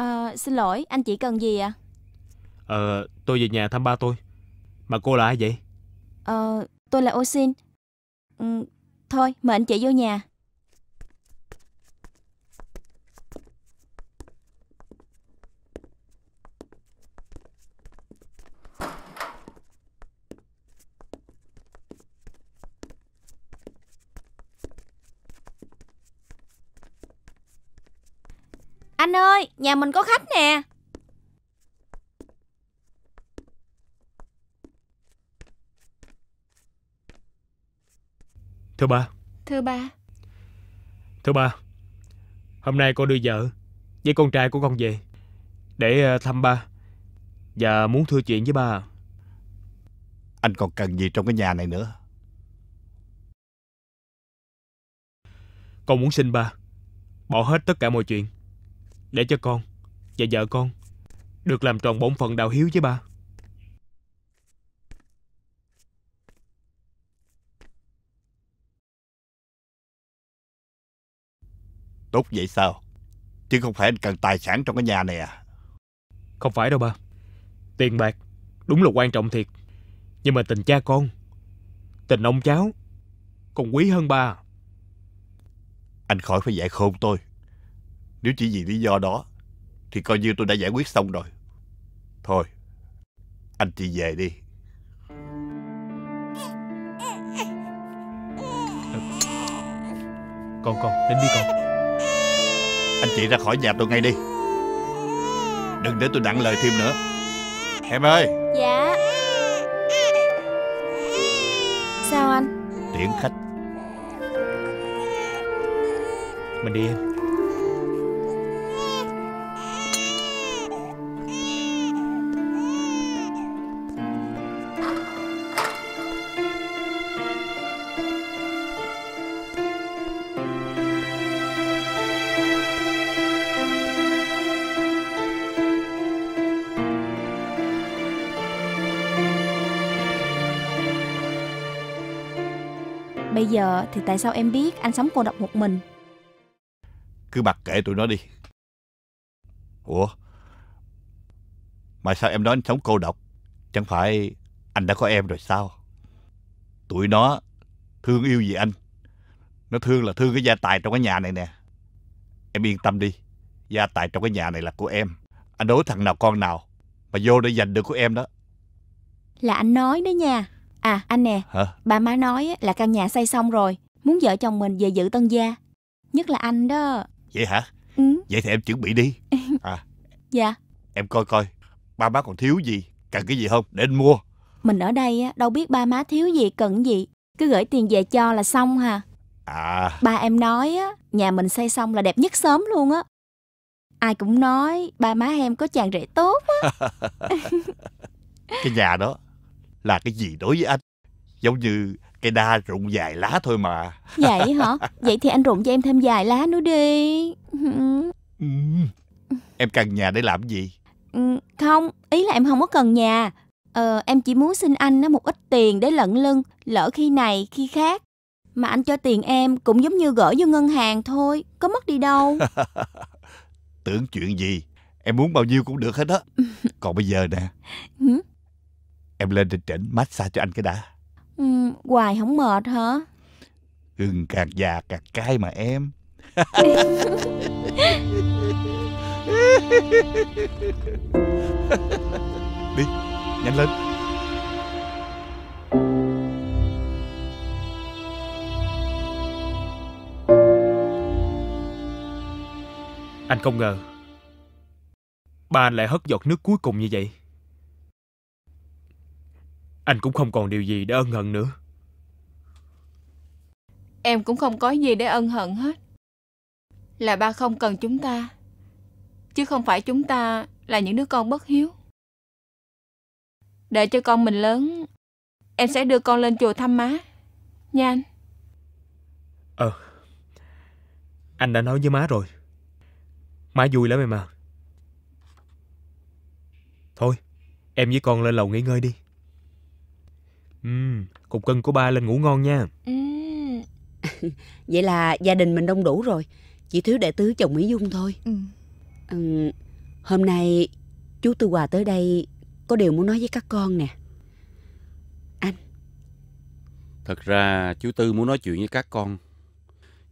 À, xin lỗi, anh chị cần gì ạ? À? Ờ, tôi về nhà thăm ba tôi Mà cô là ai vậy? Ờ, tôi là Osin ừ, Thôi, mời anh chị vô nhà Nhà mình có khách nè Thưa ba Thưa ba Thưa ba Hôm nay con đưa vợ Với con trai của con về Để ờ, thăm ba Và muốn thưa chuyện với ba Anh còn cần gì trong cái nhà này nữa Con muốn xin ba Bỏ hết tất cả mọi chuyện để cho con Và vợ con Được làm tròn bổn phận đạo hiếu với ba Tốt vậy sao Chứ không phải anh cần tài sản trong cái nhà này à Không phải đâu ba Tiền bạc đúng là quan trọng thiệt Nhưng mà tình cha con Tình ông cháu Còn quý hơn ba à. Anh khỏi phải dạy khôn tôi nếu chỉ vì lý do đó Thì coi như tôi đã giải quyết xong rồi Thôi Anh chị về đi Con con đến đi con Anh chị ra khỏi nhà tôi ngay đi Đừng để tôi nặng lời thêm nữa Em ơi Dạ Sao anh Tiễn khách Mình đi em thì tại sao em biết anh sống cô độc một mình? Cứ mặc kệ tụi nó đi. Ủa? Mà sao em nói anh sống cô độc? Chẳng phải anh đã có em rồi sao? Tụi nó thương yêu gì anh? Nó thương là thương cái gia tài trong cái nhà này nè. Em yên tâm đi. Gia tài trong cái nhà này là của em. Anh đối thằng nào con nào mà vô để giành được của em đó. Là anh nói đó nha. À anh nè, Hả? bà má nói là căn nhà xây xong rồi, muốn vợ chồng mình về giữ tân gia. Nhất là anh đó. Vậy hả? Ừ. Vậy thì em chuẩn bị đi. À. dạ. Em coi coi, ba má còn thiếu gì, cần cái gì không để anh mua. Mình ở đây đâu biết ba má thiếu gì, cần gì. Cứ gửi tiền về cho là xong hà. À. Ba em nói nhà mình xây xong là đẹp nhất sớm luôn á. Ai cũng nói ba má em có chàng rể tốt á. cái nhà đó là cái gì đối với anh giống như cây đa rụng dài lá thôi mà vậy hả vậy thì anh rụng cho em thêm vài lá nữa đi ừ. em cần nhà để làm gì ừ, không ý là em không có cần nhà ờ, em chỉ muốn xin anh nó một ít tiền để lận lưng lỡ khi này khi khác mà anh cho tiền em cũng giống như gửi vô ngân hàng thôi có mất đi đâu tưởng chuyện gì em muốn bao nhiêu cũng được hết á còn bây giờ nè Em lên trên trển massage cho anh cái đã. Ừ, hoài không mệt hả? Gừng càng già càng cay mà em. Đi, nhanh lên. Anh không ngờ Ba anh lại hất giọt nước cuối cùng như vậy anh cũng không còn điều gì để ân hận nữa Em cũng không có gì để ân hận hết Là ba không cần chúng ta Chứ không phải chúng ta là những đứa con bất hiếu Đợi cho con mình lớn Em sẽ đưa con lên chùa thăm má Nha anh Ờ Anh đã nói với má rồi Má vui lắm em à Thôi Em với con lên lầu nghỉ ngơi đi Ừ, cục cưng của ba lên ngủ ngon nha. Ừ. Vậy là gia đình mình đông đủ rồi, chỉ thiếu đệ tứ chồng Mỹ Dung thôi. Ừ. Ừ, hôm nay chú Tư Hòa tới đây có điều muốn nói với các con nè. Anh. Thật ra chú Tư muốn nói chuyện với các con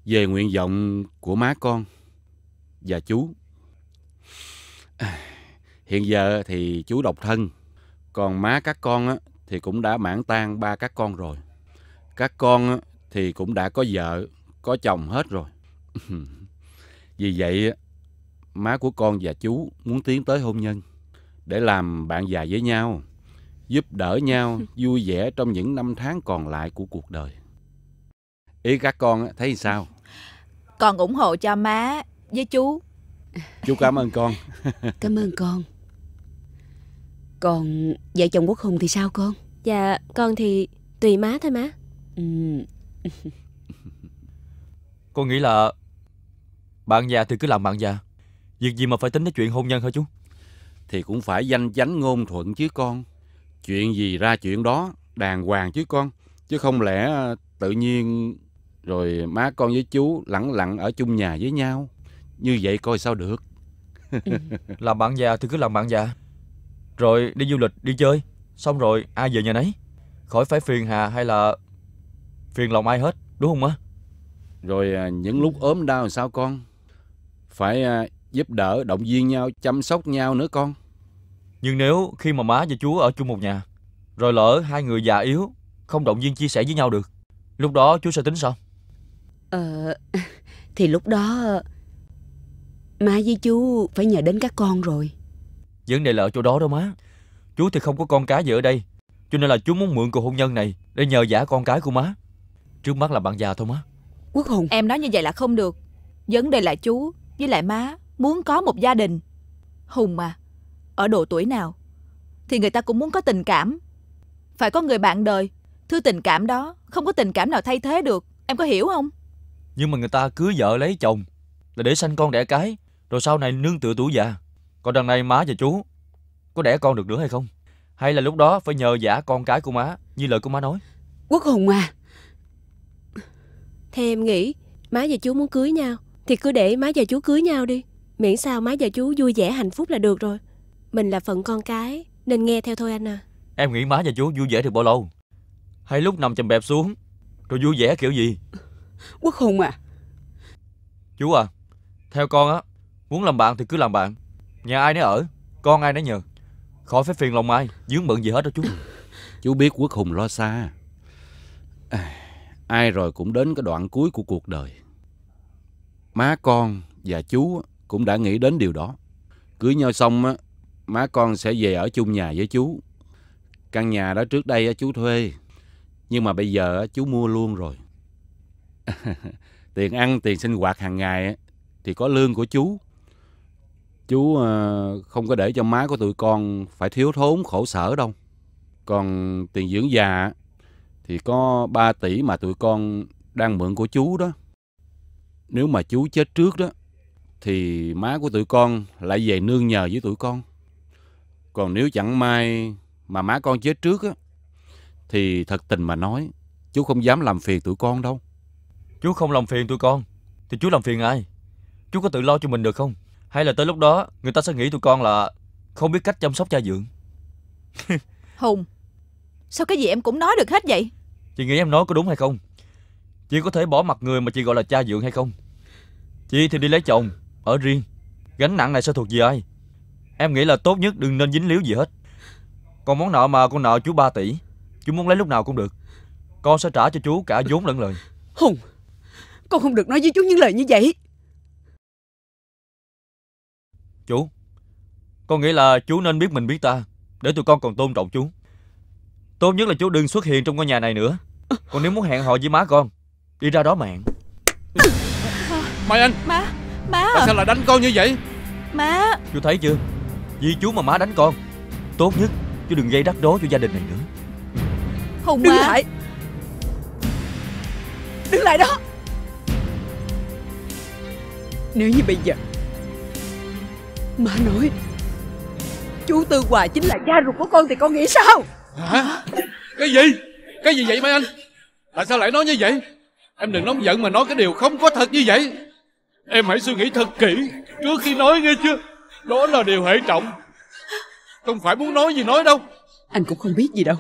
về nguyện vọng của má con và chú. Hiện giờ thì chú độc thân, còn má các con á thì cũng đã mãn tan ba các con rồi. Các con thì cũng đã có vợ, có chồng hết rồi. Vì vậy, má của con và chú muốn tiến tới hôn nhân để làm bạn già với nhau, giúp đỡ nhau vui vẻ trong những năm tháng còn lại của cuộc đời. Ý các con thấy sao? Con ủng hộ cho má với chú. Chú cảm ơn con. cảm ơn con. Còn vợ chồng Quốc Hùng thì sao con? Dạ, con thì tùy má thôi má. Ừ. con nghĩ là bạn già thì cứ làm bạn già. Việc gì mà phải tính đến chuyện hôn nhân hả chú? Thì cũng phải danh chánh ngôn thuận chứ con. Chuyện gì ra chuyện đó, đàng hoàng chứ con. Chứ không lẽ tự nhiên rồi má con với chú lẳng lặng ở chung nhà với nhau. Như vậy coi sao được. Ừ. làm bạn già thì cứ làm bạn già. Rồi đi du lịch, đi chơi Xong rồi ai về nhà nấy Khỏi phải phiền Hà hay là phiền lòng ai hết Đúng không á Rồi à, những lúc ốm đau sao con Phải à, giúp đỡ, động viên nhau, chăm sóc nhau nữa con Nhưng nếu khi mà má và chú ở chung một nhà Rồi lỡ hai người già yếu Không động viên chia sẻ với nhau được Lúc đó chú sẽ tính sao Ờ Thì lúc đó Má với chú phải nhờ đến các con rồi Vấn đề là ở chỗ đó đó má Chú thì không có con cái gì ở đây Cho nên là chú muốn mượn cuộc hôn nhân này Để nhờ giả con cái của má Trước mắt là bạn già thôi má Quốc Hùng Em nói như vậy là không được Vấn đề là chú với lại má Muốn có một gia đình Hùng mà Ở độ tuổi nào Thì người ta cũng muốn có tình cảm Phải có người bạn đời Thứ tình cảm đó Không có tình cảm nào thay thế được Em có hiểu không Nhưng mà người ta cưới vợ lấy chồng Là để sanh con đẻ cái Rồi sau này nương tựa tuổi già còn đằng này má và chú Có đẻ con được nữa hay không Hay là lúc đó phải nhờ giả con cái của má Như lời của má nói Quốc Hùng à Theo em nghĩ Má và chú muốn cưới nhau Thì cứ để má và chú cưới nhau đi Miễn sao má và chú vui vẻ hạnh phúc là được rồi Mình là phận con cái Nên nghe theo thôi anh à Em nghĩ má và chú vui vẻ được bao lâu Hay lúc nằm chầm bẹp xuống Rồi vui vẻ kiểu gì Quốc Hùng à Chú à Theo con á Muốn làm bạn thì cứ làm bạn Nhà ai nó ở Con ai nó nhờ Khỏi phải phiền lòng ai Dướng bận gì hết đâu chú Chú biết Quốc Hùng lo xa à, Ai rồi cũng đến cái đoạn cuối của cuộc đời Má con và chú cũng đã nghĩ đến điều đó Cưới nhau xong á Má con sẽ về ở chung nhà với chú Căn nhà đó trước đây chú thuê Nhưng mà bây giờ chú mua luôn rồi Tiền ăn, tiền sinh hoạt hàng ngày Thì có lương của chú chú ờ, không có để cho má của tụi con phải thiếu thốn khổ sở đâu. Còn tiền dưỡng già thì có 3 tỷ mà tụi con đang mượn của chú đó. Nếu mà chú chết trước đó thì má của tụi con lại về nương nhờ với tụi con. Còn nếu chẳng may mà má con chết trước á thì thật tình mà nói chú không dám làm phiền tụi con đâu. Chú không làm phiền tụi con thì chú làm phiền ai? Chú có tự lo cho mình được không? Hay là tới lúc đó người ta sẽ nghĩ tụi con là không biết cách chăm sóc cha dưỡng Hùng Sao cái gì em cũng nói được hết vậy Chị nghĩ em nói có đúng hay không Chị có thể bỏ mặt người mà chị gọi là cha dưỡng hay không Chị thì đi lấy chồng Ở riêng Gánh nặng này sẽ thuộc về ai Em nghĩ là tốt nhất đừng nên dính líu gì hết Còn món nợ mà con nợ chú 3 tỷ Chú muốn lấy lúc nào cũng được Con sẽ trả cho chú cả vốn lẫn lời Hùng Con không được nói với chú những lời như vậy Chú Con nghĩ là chú nên biết mình biết ta Để tụi con còn tôn trọng chú Tốt nhất là chú đừng xuất hiện trong ngôi nhà này nữa Còn nếu muốn hẹn hò với má con Đi ra đó mạng Mai Anh Má Má Tại sao lại đánh con như vậy Má Chú thấy chưa Vì chú mà má đánh con Tốt nhất Chú đừng gây rắc rối cho gia đình này nữa Hùng Đứng má. lại Đứng lại đó Nếu như bây giờ mà nói Chú Tư Hòa chính là cha ruột của con thì con nghĩ sao Hả Cái gì Cái gì vậy mấy anh Tại sao lại nói như vậy Em đừng nóng giận mà nói cái điều không có thật như vậy Em hãy suy nghĩ thật kỹ Trước khi nói nghe chưa Đó là điều hệ trọng Không phải muốn nói gì nói đâu Anh cũng không biết gì đâu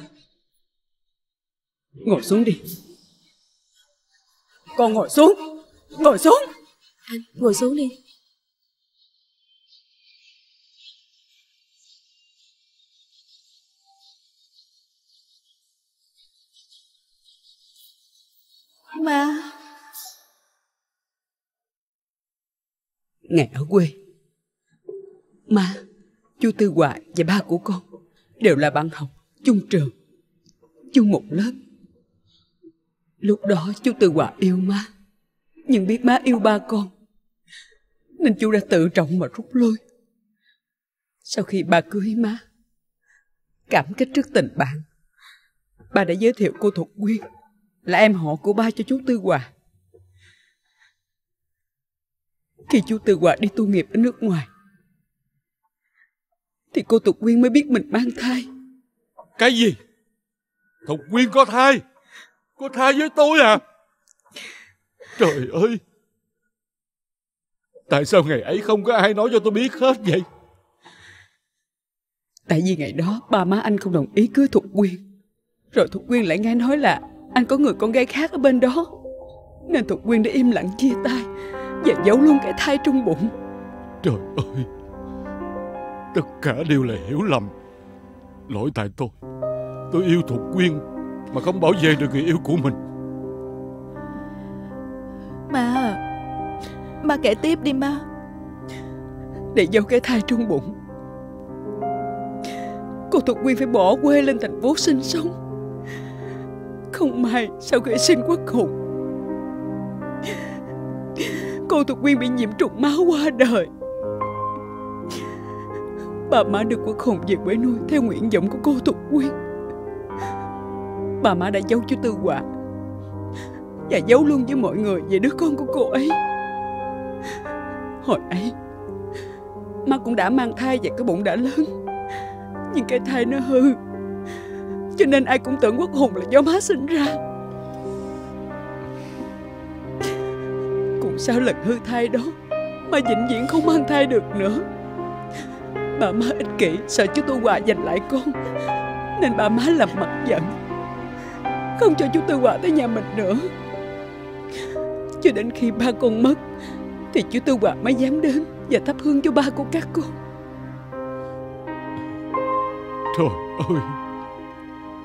Ngồi xuống đi Con ngồi xuống Ngồi xuống Anh ngồi xuống đi mà Ngày ở quê Má Chú Tư Hoài và ba của con Đều là bạn học chung trường Chung một lớp Lúc đó chú Tư Hoài yêu má Nhưng biết má yêu ba con Nên chú đã tự trọng mà rút lui Sau khi ba cưới má Cảm kích trước tình bạn ba đã giới thiệu cô Thục Quyên là em họ của ba cho chú Tư Hòa. Khi chú Tư Hòa đi tu nghiệp ở nước ngoài, thì cô Tục Quyên mới biết mình mang thai. Cái gì? Tục Quyên có thai? Có thai với tôi à? Trời ơi! Tại sao ngày ấy không có ai nói cho tôi biết hết vậy? Tại vì ngày đó ba má anh không đồng ý cưới Thục Quyên Rồi Thục Quyên lại nghe nói là anh có người con gái khác ở bên đó Nên Thục Quyên đã im lặng chia tay Và giấu luôn cái thai trong bụng Trời ơi Tất cả đều là hiểu lầm Lỗi tại tôi Tôi yêu Thục Quyên Mà không bảo vệ được người yêu của mình Ma Ma kể tiếp đi ma Để giấu cái thai trong bụng Cô Thục Quyên phải bỏ quê lên thành phố sinh sống không may sau khi sinh quốc hùng Cô Thục Quyên bị nhiễm trùng máu qua đời Bà má được quốc hùng về quê nuôi Theo nguyện vọng của cô Thục Quyên Bà má đã giấu cho Tư Quả Và giấu luôn với mọi người về đứa con của cô ấy Hồi ấy Má cũng đã mang thai và cái bụng đã lớn Nhưng cái thai nó hư cho nên ai cũng tưởng Quốc Hùng là do má sinh ra Cũng sao lần hư thai đó Mà vĩnh viễn không mang thai được nữa Bà má ích kỷ Sợ chú Tư Hòa giành lại con Nên bà má làm mặt giận Không cho chú Tư Hòa tới nhà mình nữa Cho đến khi ba con mất Thì chú Tư Hòa mới dám đến Và thắp hương cho ba của các con Trời ơi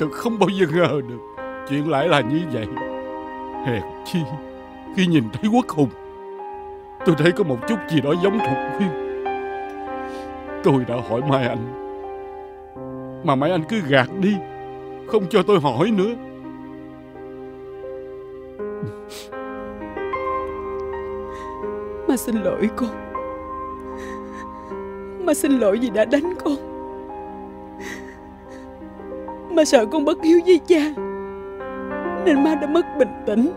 thật không bao giờ ngờ được Chuyện lại là như vậy Hèn chi Khi nhìn thấy quốc hùng Tôi thấy có một chút gì đó giống thuộc viên Tôi đã hỏi Mai Anh Mà Mai Anh cứ gạt đi Không cho tôi hỏi nữa Mà xin lỗi con Mà xin lỗi vì đã đánh con mà sợ con bất hiếu với cha Nên má đã mất bình tĩnh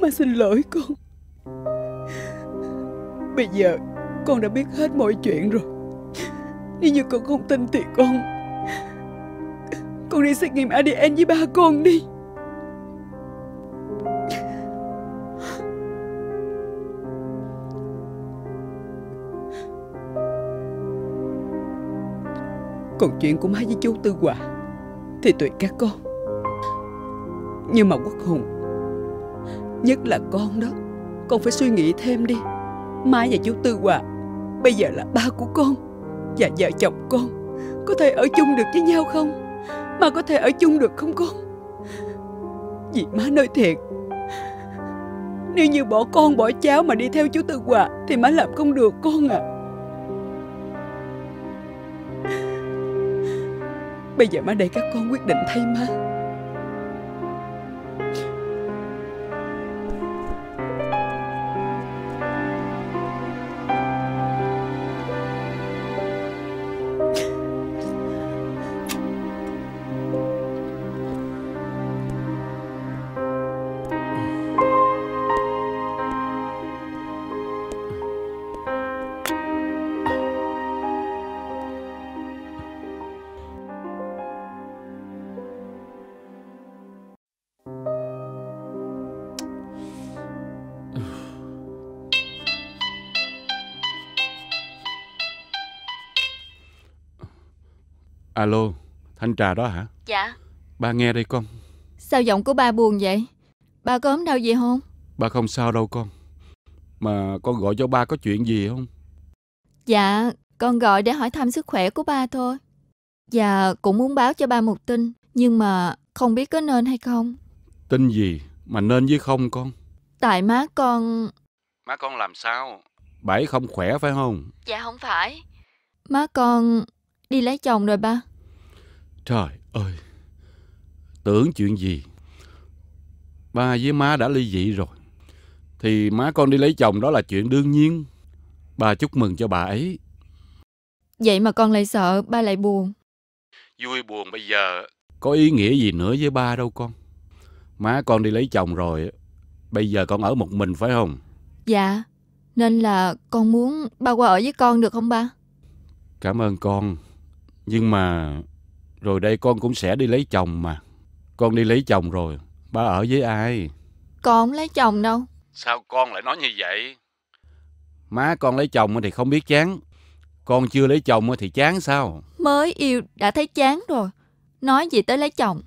Má xin lỗi con Bây giờ con đã biết hết mọi chuyện rồi Nếu như con không tin thì con Con đi xét nghiệm ADN với ba con đi Còn chuyện của má với chú Tư Hòa Thì tùy các con Nhưng mà Quốc Hùng Nhất là con đó Con phải suy nghĩ thêm đi Má và chú Tư Hòa Bây giờ là ba của con Và vợ chồng con Có thể ở chung được với nhau không Mà có thể ở chung được không con Vì má nói thiệt Nếu như bỏ con bỏ cháu mà đi theo chú Tư Hòa Thì má làm không được con à Bây giờ má để các con quyết định thay má Alo, Thanh Trà đó hả? Dạ Ba nghe đây con Sao giọng của ba buồn vậy? Ba có ốm đau gì không? Ba không sao đâu con Mà con gọi cho ba có chuyện gì không? Dạ, con gọi để hỏi thăm sức khỏe của ba thôi Dạ, cũng muốn báo cho ba một tin Nhưng mà không biết có nên hay không Tin gì mà nên với không con? Tại má con... Má con làm sao? Bảy không khỏe phải không? Dạ không phải Má con đi lấy chồng rồi ba Trời ơi Tưởng chuyện gì Ba với má đã ly dị rồi Thì má con đi lấy chồng đó là chuyện đương nhiên ba chúc mừng cho bà ấy Vậy mà con lại sợ ba lại buồn Vui buồn bây giờ Có ý nghĩa gì nữa với ba đâu con Má con đi lấy chồng rồi Bây giờ con ở một mình phải không Dạ Nên là con muốn ba qua ở với con được không ba Cảm ơn con Nhưng mà rồi đây con cũng sẽ đi lấy chồng mà Con đi lấy chồng rồi Ba ở với ai Con không lấy chồng đâu Sao con lại nói như vậy Má con lấy chồng thì không biết chán Con chưa lấy chồng thì chán sao Mới yêu đã thấy chán rồi Nói gì tới lấy chồng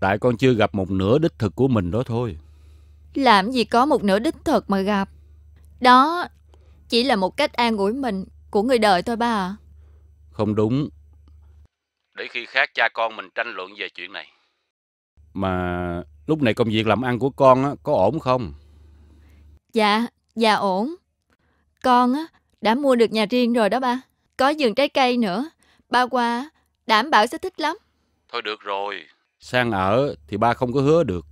Tại con chưa gặp một nửa đích thực của mình đó thôi Làm gì có một nửa đích thực mà gặp Đó Chỉ là một cách an ủi mình Của người đời thôi ba à Không đúng để khi khác cha con mình tranh luận về chuyện này. Mà lúc này công việc làm ăn của con á, có ổn không? Dạ, dạ ổn. Con á, đã mua được nhà riêng rồi đó ba. Có vườn trái cây nữa. Ba qua đảm bảo sẽ thích lắm. Thôi được rồi. Sang ở thì ba không có hứa được.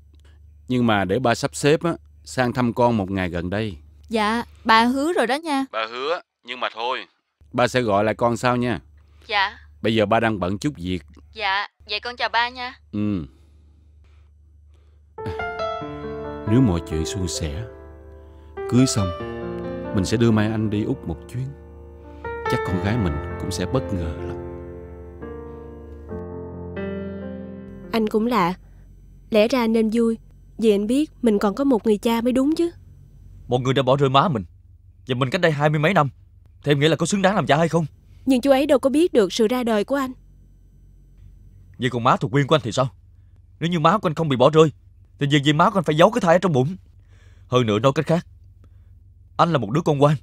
Nhưng mà để ba sắp xếp á, sang thăm con một ngày gần đây. Dạ, ba hứa rồi đó nha. Bà hứa, nhưng mà thôi. Ba sẽ gọi lại con sau nha. Dạ. Bây giờ ba đang bận chút việc Dạ, vậy con chào ba nha Ừ Nếu mọi chuyện suôn sẻ Cưới xong Mình sẽ đưa Mai Anh đi Úc một chuyến Chắc con gái mình cũng sẽ bất ngờ lắm Anh cũng lạ Lẽ ra nên vui Vì anh biết mình còn có một người cha mới đúng chứ Một người đã bỏ rơi má mình Và mình cách đây hai mươi mấy năm Thì em nghĩ là có xứng đáng làm cha hay không nhưng chú ấy đâu có biết được sự ra đời của anh Vậy còn má thuộc quyền của anh thì sao Nếu như má của anh không bị bỏ rơi Thì việc gì má của anh phải giấu cái thai ở trong bụng Hơn nữa nói cách khác Anh là một đứa con quan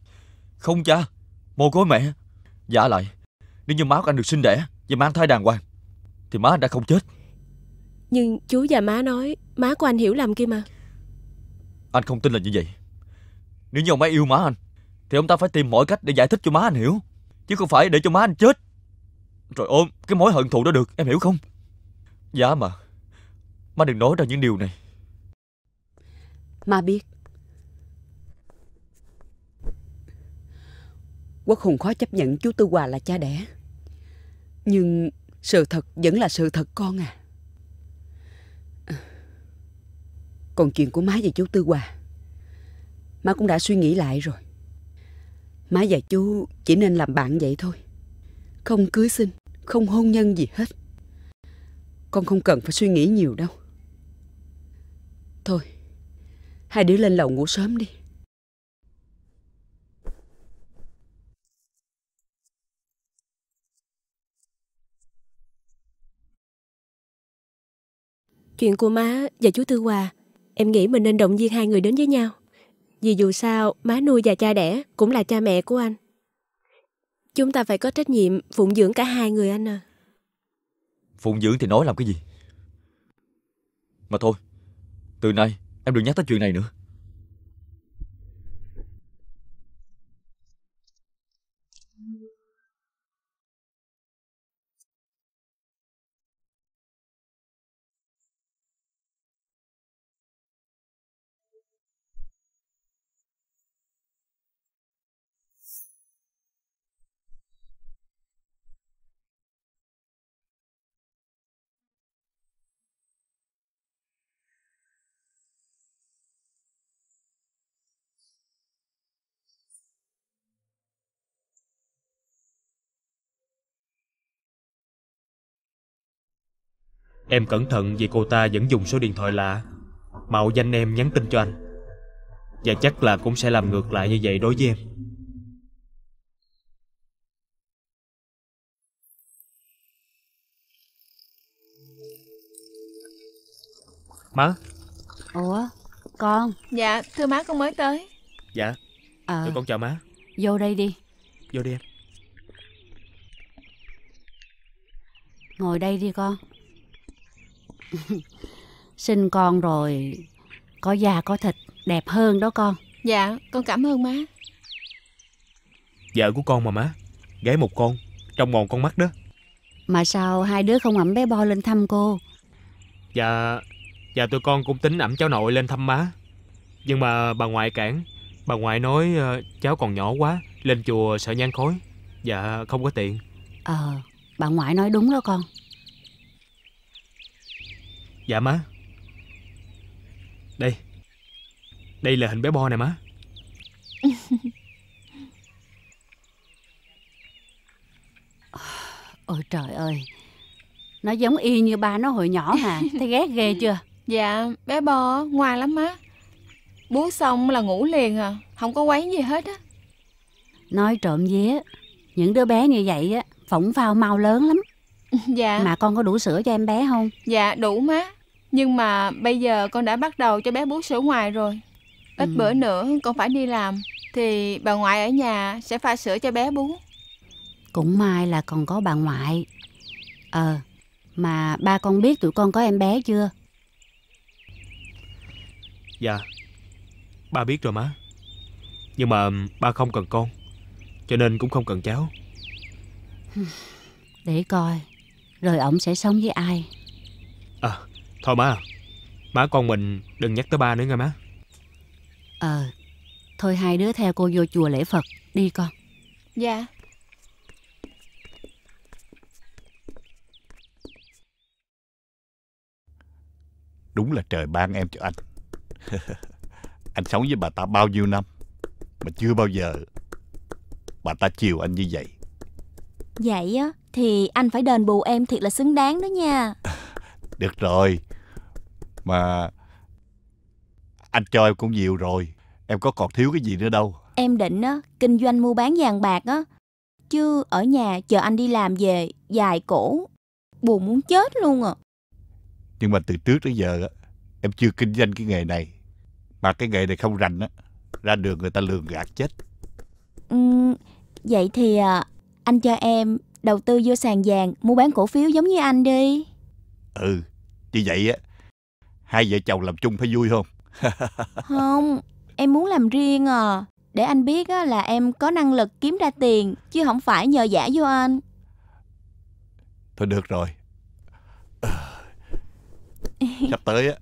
Không cha Mồ côi mẹ Giả lại Nếu như má của anh được sinh đẻ Và mang thai đàng hoàng Thì má anh đã không chết Nhưng chú và má nói Má của anh hiểu lầm kia mà Anh không tin là như vậy Nếu như ông ấy yêu má anh Thì ông ta phải tìm mọi cách để giải thích cho má anh hiểu Chứ không phải để cho má anh chết Rồi ôm cái mối hận thù đó được Em hiểu không Dạ mà Má đừng nói ra những điều này Má biết Quốc Hùng khó chấp nhận chú Tư Hòa là cha đẻ Nhưng sự thật vẫn là sự thật con à Còn chuyện của má và chú Tư Hòa Má cũng đã suy nghĩ lại rồi Má và chú chỉ nên làm bạn vậy thôi. Không cưới xin, không hôn nhân gì hết. Con không cần phải suy nghĩ nhiều đâu. Thôi, hai đứa lên lầu ngủ sớm đi. Chuyện của má và chú Tư Hòa Em nghĩ mình nên động viên hai người đến với nhau vì dù sao, má nuôi và cha đẻ cũng là cha mẹ của anh. Chúng ta phải có trách nhiệm phụng dưỡng cả hai người anh à. Phụng dưỡng thì nói làm cái gì? Mà thôi, từ nay em đừng nhắc tới chuyện này nữa. Em cẩn thận vì cô ta vẫn dùng số điện thoại lạ Mạo danh em nhắn tin cho anh Và chắc là cũng sẽ làm ngược lại như vậy đối với em Má Ủa con Dạ thưa má con mới tới Dạ à, ờ. Tụi con chào má Vô đây đi Vô đi em Ngồi đây đi con sinh con rồi có da có thịt đẹp hơn đó con dạ con cảm ơn má vợ của con mà má gái một con trong mòn con mắt đó mà sao hai đứa không ẩm bé bo lên thăm cô dạ dạ tụi con cũng tính ẩm cháu nội lên thăm má nhưng mà bà ngoại cản bà ngoại nói ờ, cháu còn nhỏ quá lên chùa sợ nhan khối, dạ không có tiện ờ bà ngoại nói đúng đó con Dạ má Đây Đây là hình bé Bo này má Ôi trời ơi Nó giống y như ba nó hồi nhỏ mà Thấy ghét ghê chưa Dạ bé Bo ngoan lắm má Bú xong là ngủ liền à Không có quấy gì hết á Nói trộm vía Những đứa bé như vậy á Phỏng phao mau lớn lắm Dạ Mà con có đủ sữa cho em bé không Dạ đủ má nhưng mà bây giờ con đã bắt đầu cho bé bú sữa ngoài rồi Ít ừ. bữa nữa con phải đi làm Thì bà ngoại ở nhà sẽ pha sữa cho bé bú Cũng may là còn có bà ngoại Ờ Mà ba con biết tụi con có em bé chưa Dạ Ba biết rồi má Nhưng mà ba không cần con Cho nên cũng không cần cháu Để coi Rồi ổng sẽ sống với ai À Thôi má Má con mình đừng nhắc tới ba nữa nghe má Ờ Thôi hai đứa theo cô vô chùa lễ Phật Đi con Dạ Đúng là trời ban em cho anh Anh sống với bà ta bao nhiêu năm Mà chưa bao giờ Bà ta chiều anh như vậy Vậy á Thì anh phải đền bù em thiệt là xứng đáng đó nha Được rồi mà anh cho em cũng nhiều rồi em có còn thiếu cái gì nữa đâu em định á kinh doanh mua bán vàng bạc á chứ ở nhà chờ anh đi làm về dài cổ buồn muốn chết luôn à nhưng mà từ trước tới giờ á em chưa kinh doanh cái nghề này mà cái nghề này không rành á ra đường người ta lường gạt chết ừ, vậy thì à, anh cho em đầu tư vô sàn vàng mua bán cổ phiếu giống như anh đi ừ như vậy á Hai vợ chồng làm chung phải vui không? không, em muốn làm riêng à. Để anh biết là em có năng lực kiếm ra tiền, chứ không phải nhờ giả vô anh. Thôi được rồi. Sắp tới á,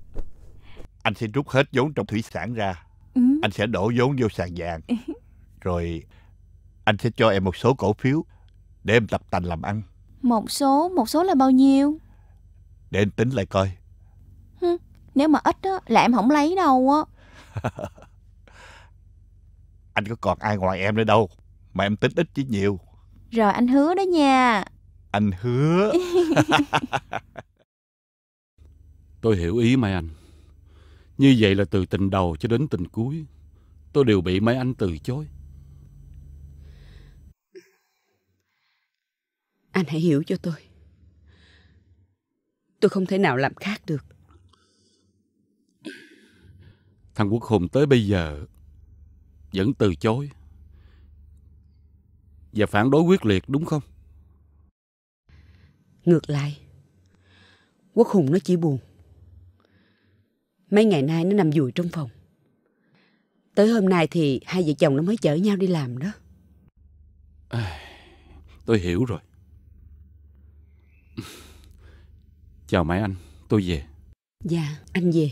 anh sẽ rút hết vốn trong thủy sản ra. Ừ. Anh sẽ đổ vốn vô sàn vàng. Ừ. Rồi anh sẽ cho em một số cổ phiếu để em tập tành làm ăn. Một số, một số là bao nhiêu? Để anh tính lại coi. Nếu mà ít á, là em không lấy đâu á Anh có còn ai ngoài em nữa đâu Mà em tính ít chứ nhiều Rồi anh hứa đó nha Anh hứa Tôi hiểu ý mấy anh Như vậy là từ tình đầu cho đến tình cuối Tôi đều bị mấy anh từ chối Anh hãy hiểu cho tôi Tôi không thể nào làm khác được Thằng Quốc Hùng tới bây giờ vẫn từ chối và phản đối quyết liệt đúng không? Ngược lại, Quốc Hùng nó chỉ buồn. Mấy ngày nay nó nằm vùi trong phòng. Tới hôm nay thì hai vợ chồng nó mới chở nhau đi làm đó. À, tôi hiểu rồi. Chào mấy anh, tôi về. Dạ, anh về.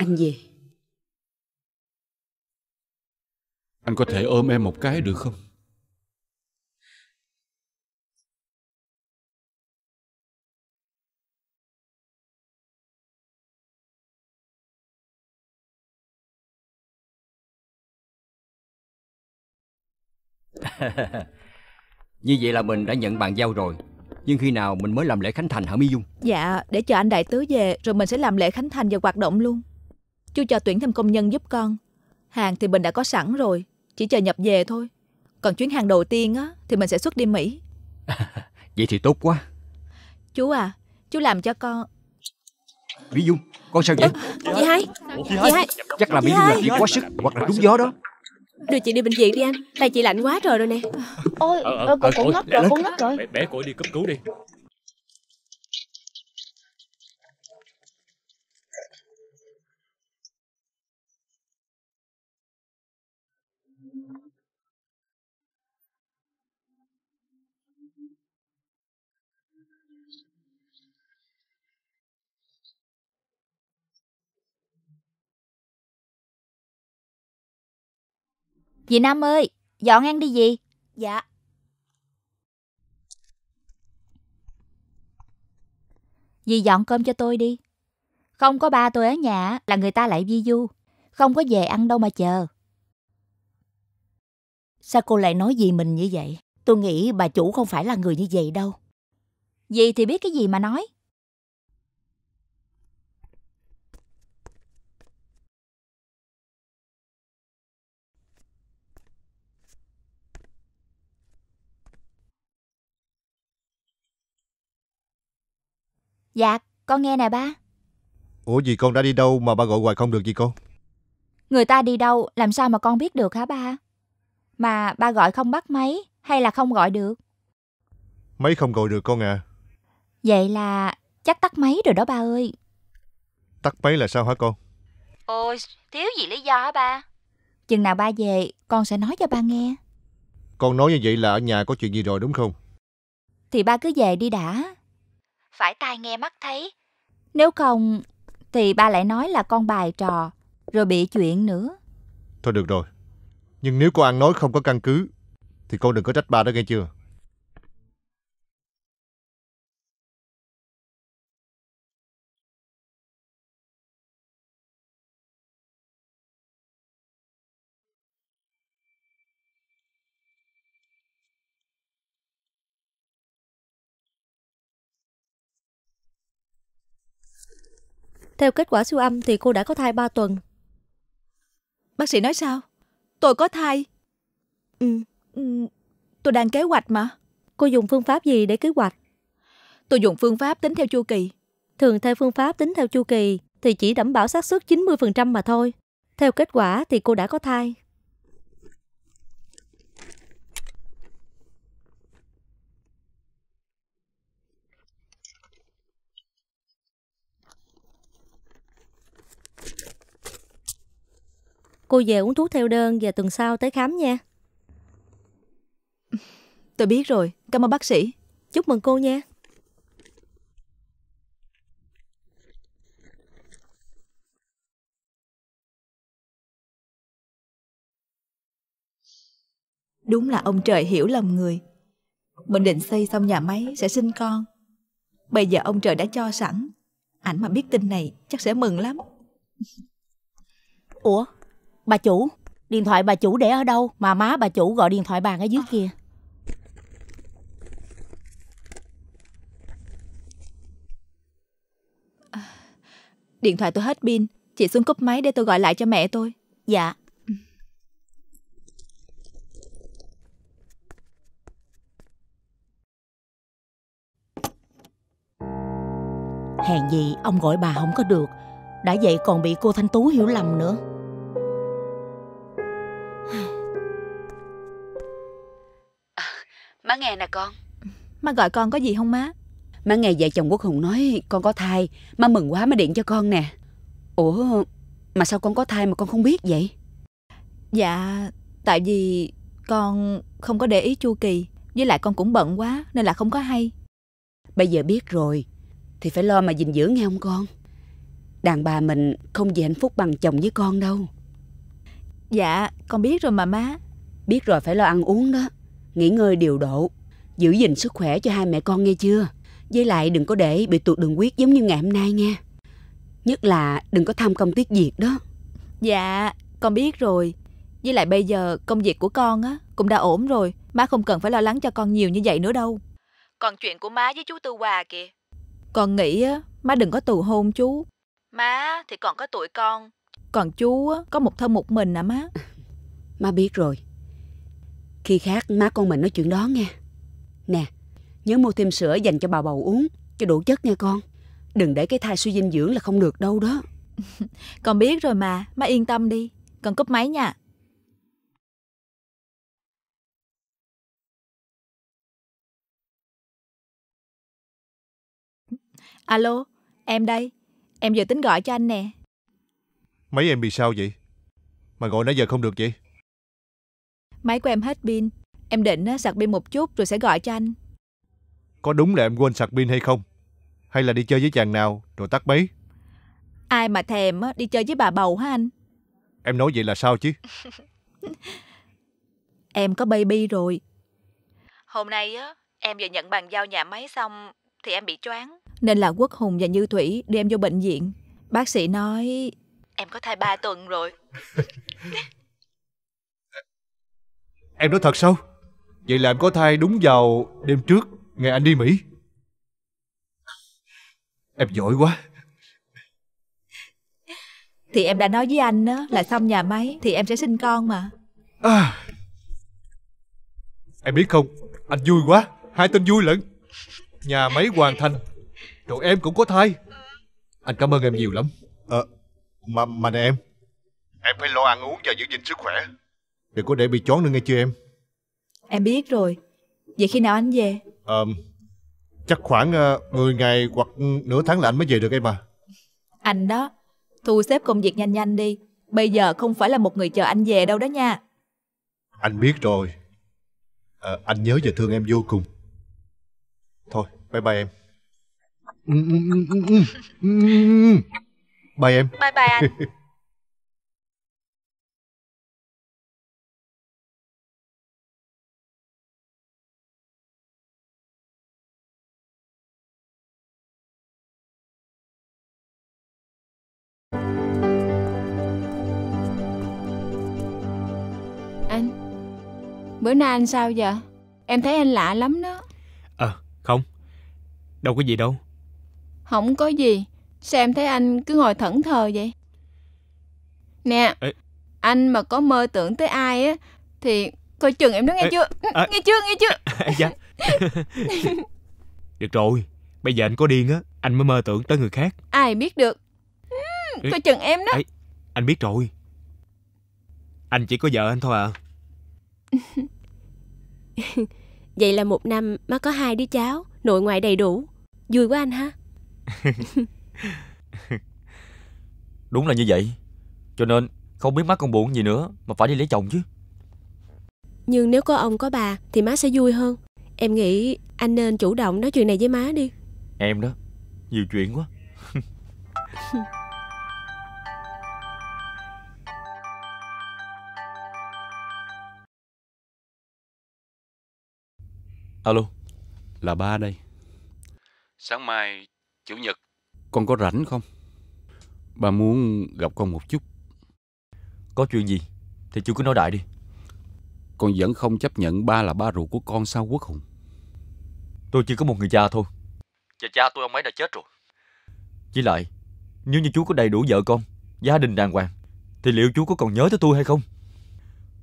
Anh về Anh có thể ôm em một cái được không? Như vậy là mình đã nhận bàn giao rồi Nhưng khi nào mình mới làm lễ khánh thành hả mi Dung? Dạ, để chờ anh đại tứ về rồi mình sẽ làm lễ khánh thành và hoạt động luôn Chú cho tuyển thêm công nhân giúp con. Hàng thì mình đã có sẵn rồi, chỉ chờ nhập về thôi. Còn chuyến hàng đầu tiên á, thì mình sẽ xuất đi Mỹ. À, vậy thì tốt quá. Chú à, chú làm cho con... Mỹ Dung, con sao vậy? Ủa, chị hai, chị hai. Chắc là Mỹ Dung làm việc quá sức hoặc là trúng gió đó. Đưa chị đi bệnh viện đi anh Tại chị lạnh quá trời rồi nè Ôi, ờ, ờ, ờ, cũng ờ, ngất rồi, cũng ngất rồi Bẻ, bẻ đi, cấp cứu đi Dì Nam ơi, dọn ăn đi dì. Dạ. Dì dọn cơm cho tôi đi. Không có ba tôi ở nhà là người ta lại vi du. Không có về ăn đâu mà chờ. Sao cô lại nói gì mình như vậy? Tôi nghĩ bà chủ không phải là người như vậy đâu. Dì thì biết cái gì mà nói. Dạ, con nghe nè ba. Ủa gì con đã đi đâu mà ba gọi hoài không được gì con? Người ta đi đâu làm sao mà con biết được hả ba? Mà ba gọi không bắt máy hay là không gọi được? Máy không gọi được con à. Vậy là chắc tắt máy rồi đó ba ơi. Tắt máy là sao hả con? Ôi, thiếu gì lý do hả ba? Chừng nào ba về, con sẽ nói cho ba nghe. Con nói như vậy là ở nhà có chuyện gì rồi đúng không? Thì ba cứ về đi đã phải tai nghe mắt thấy. Nếu không, thì ba lại nói là con bài trò, rồi bị chuyện nữa. Thôi được rồi, nhưng nếu cô ăn nói không có căn cứ, thì con đừng có trách ba đó nghe chưa? Theo kết quả siêu âm thì cô đã có thai 3 tuần. Bác sĩ nói sao? Tôi có thai. Ừ. ừ. Tôi đang kế hoạch mà. Cô dùng phương pháp gì để kế hoạch? Tôi dùng phương pháp tính theo chu kỳ. Thường theo phương pháp tính theo chu kỳ thì chỉ đảm bảo xác suất 90% mà thôi. Theo kết quả thì cô đã có thai. Cô về uống thuốc theo đơn và tuần sau tới khám nha. Tôi biết rồi, cảm ơn bác sĩ. Chúc mừng cô nha. Đúng là ông trời hiểu lòng người. Mình định xây xong nhà máy sẽ sinh con. Bây giờ ông trời đã cho sẵn. Ảnh mà biết tin này chắc sẽ mừng lắm. Ủa, Bà chủ, điện thoại bà chủ để ở đâu mà má bà chủ gọi điện thoại bàn ở dưới kia? điện thoại tôi hết pin, chị xuống cúp máy để tôi gọi lại cho mẹ tôi. Dạ. Hèn gì ông gọi bà không có được Đã vậy còn bị cô Thanh Tú hiểu lầm nữa Má nghe nè con Má gọi con có gì không má Má nghe vợ chồng Quốc Hùng nói con có thai Má mừng quá má điện cho con nè Ủa mà sao con có thai mà con không biết vậy Dạ Tại vì con không có để ý chu kỳ Với lại con cũng bận quá Nên là không có hay Bây giờ biết rồi Thì phải lo mà gìn giữ nghe không con Đàn bà mình không gì hạnh phúc bằng chồng với con đâu Dạ con biết rồi mà má Biết rồi phải lo ăn uống đó nghỉ ngơi điều độ, giữ gìn sức khỏe cho hai mẹ con nghe chưa? Với lại đừng có để bị tụt đường huyết giống như ngày hôm nay nha. Nhất là đừng có tham công tiếc việc đó. Dạ, con biết rồi. Với lại bây giờ công việc của con á cũng đã ổn rồi, má không cần phải lo lắng cho con nhiều như vậy nữa đâu. Còn chuyện của má với chú Tư Hòa kìa. Con nghĩ á, má đừng có tù hôn chú. Má thì còn có tuổi con. Còn chú á, có một thân một mình à má. Má biết rồi. Khi khác má con mình nói chuyện đó nghe. Nè, nhớ mua thêm sữa dành cho bà bầu uống, cho đủ chất nha con. Đừng để cái thai suy dinh dưỡng là không được đâu đó. con biết rồi mà, má yên tâm đi. Con cúp máy nha. Alo, em đây. Em vừa tính gọi cho anh nè. Mấy em bị sao vậy? Mà gọi nãy giờ không được vậy? Máy của em hết pin. Em định sạc pin một chút rồi sẽ gọi cho anh. Có đúng là em quên sạc pin hay không? Hay là đi chơi với chàng nào rồi tắt máy? Ai mà thèm đi chơi với bà bầu hả anh? Em nói vậy là sao chứ? em có baby rồi. Hôm nay á, em vừa nhận bàn giao nhà máy xong thì em bị choáng. Nên là Quốc Hùng và Như Thủy đưa em vô bệnh viện. Bác sĩ nói... Em có thai 3 tuần rồi. Em nói thật sao? Vậy là em có thai đúng vào đêm trước Ngày anh đi Mỹ Em giỏi quá Thì em đã nói với anh đó, là xong nhà máy Thì em sẽ sinh con mà à, Em biết không Anh vui quá Hai tên vui lẫn Nhà máy hoàn thành Rồi em cũng có thai Anh cảm ơn em nhiều lắm à, Mà mà này em Em phải lo ăn uống và giữ gìn sức khỏe Đừng có để bị chón nữa nghe chưa em Em biết rồi Vậy khi nào anh về Ờ Chắc khoảng uh, ờ, 10 ngày hoặc nửa tháng là anh mới về được em à Anh đó Thu xếp công việc nhanh nhanh đi Bây giờ không phải là một người chờ anh về đâu đó nha Anh biết rồi à, Anh nhớ và thương em vô cùng Thôi bye bye em Bye em Bye bye anh Bữa nay anh sao vậy? Em thấy anh lạ lắm đó. Ờ, à, không. Đâu có gì đâu. Không có gì. Sao em thấy anh cứ ngồi thẫn thờ vậy? Nè, Ê. anh mà có mơ tưởng tới ai á, thì coi chừng em đó nghe Ê. chưa? À. Nghe chưa, nghe chưa? À, dạ. được rồi, bây giờ anh có điên á, anh mới mơ tưởng tới người khác. Ai biết được. coi chừng em đó. Ê. Anh biết rồi. Anh chỉ có vợ anh thôi à. Vậy là một năm má có hai đứa cháu Nội ngoại đầy đủ Vui quá anh ha Đúng là như vậy Cho nên không biết má còn buồn gì nữa Mà phải đi lấy chồng chứ Nhưng nếu có ông có bà Thì má sẽ vui hơn Em nghĩ anh nên chủ động nói chuyện này với má đi Em đó Nhiều chuyện quá Alo, là ba đây. Sáng mai, Chủ nhật, con có rảnh không? Ba muốn gặp con một chút. Có chuyện gì thì chú cứ nói đại đi. Con vẫn không chấp nhận ba là ba ruột của con sao Quốc Hùng? Tôi chỉ có một người cha thôi. Và cha tôi ông ấy đã chết rồi. Chỉ lại, nếu như chú có đầy đủ vợ con, gia đình đàng hoàng, thì liệu chú có còn nhớ tới tôi hay không?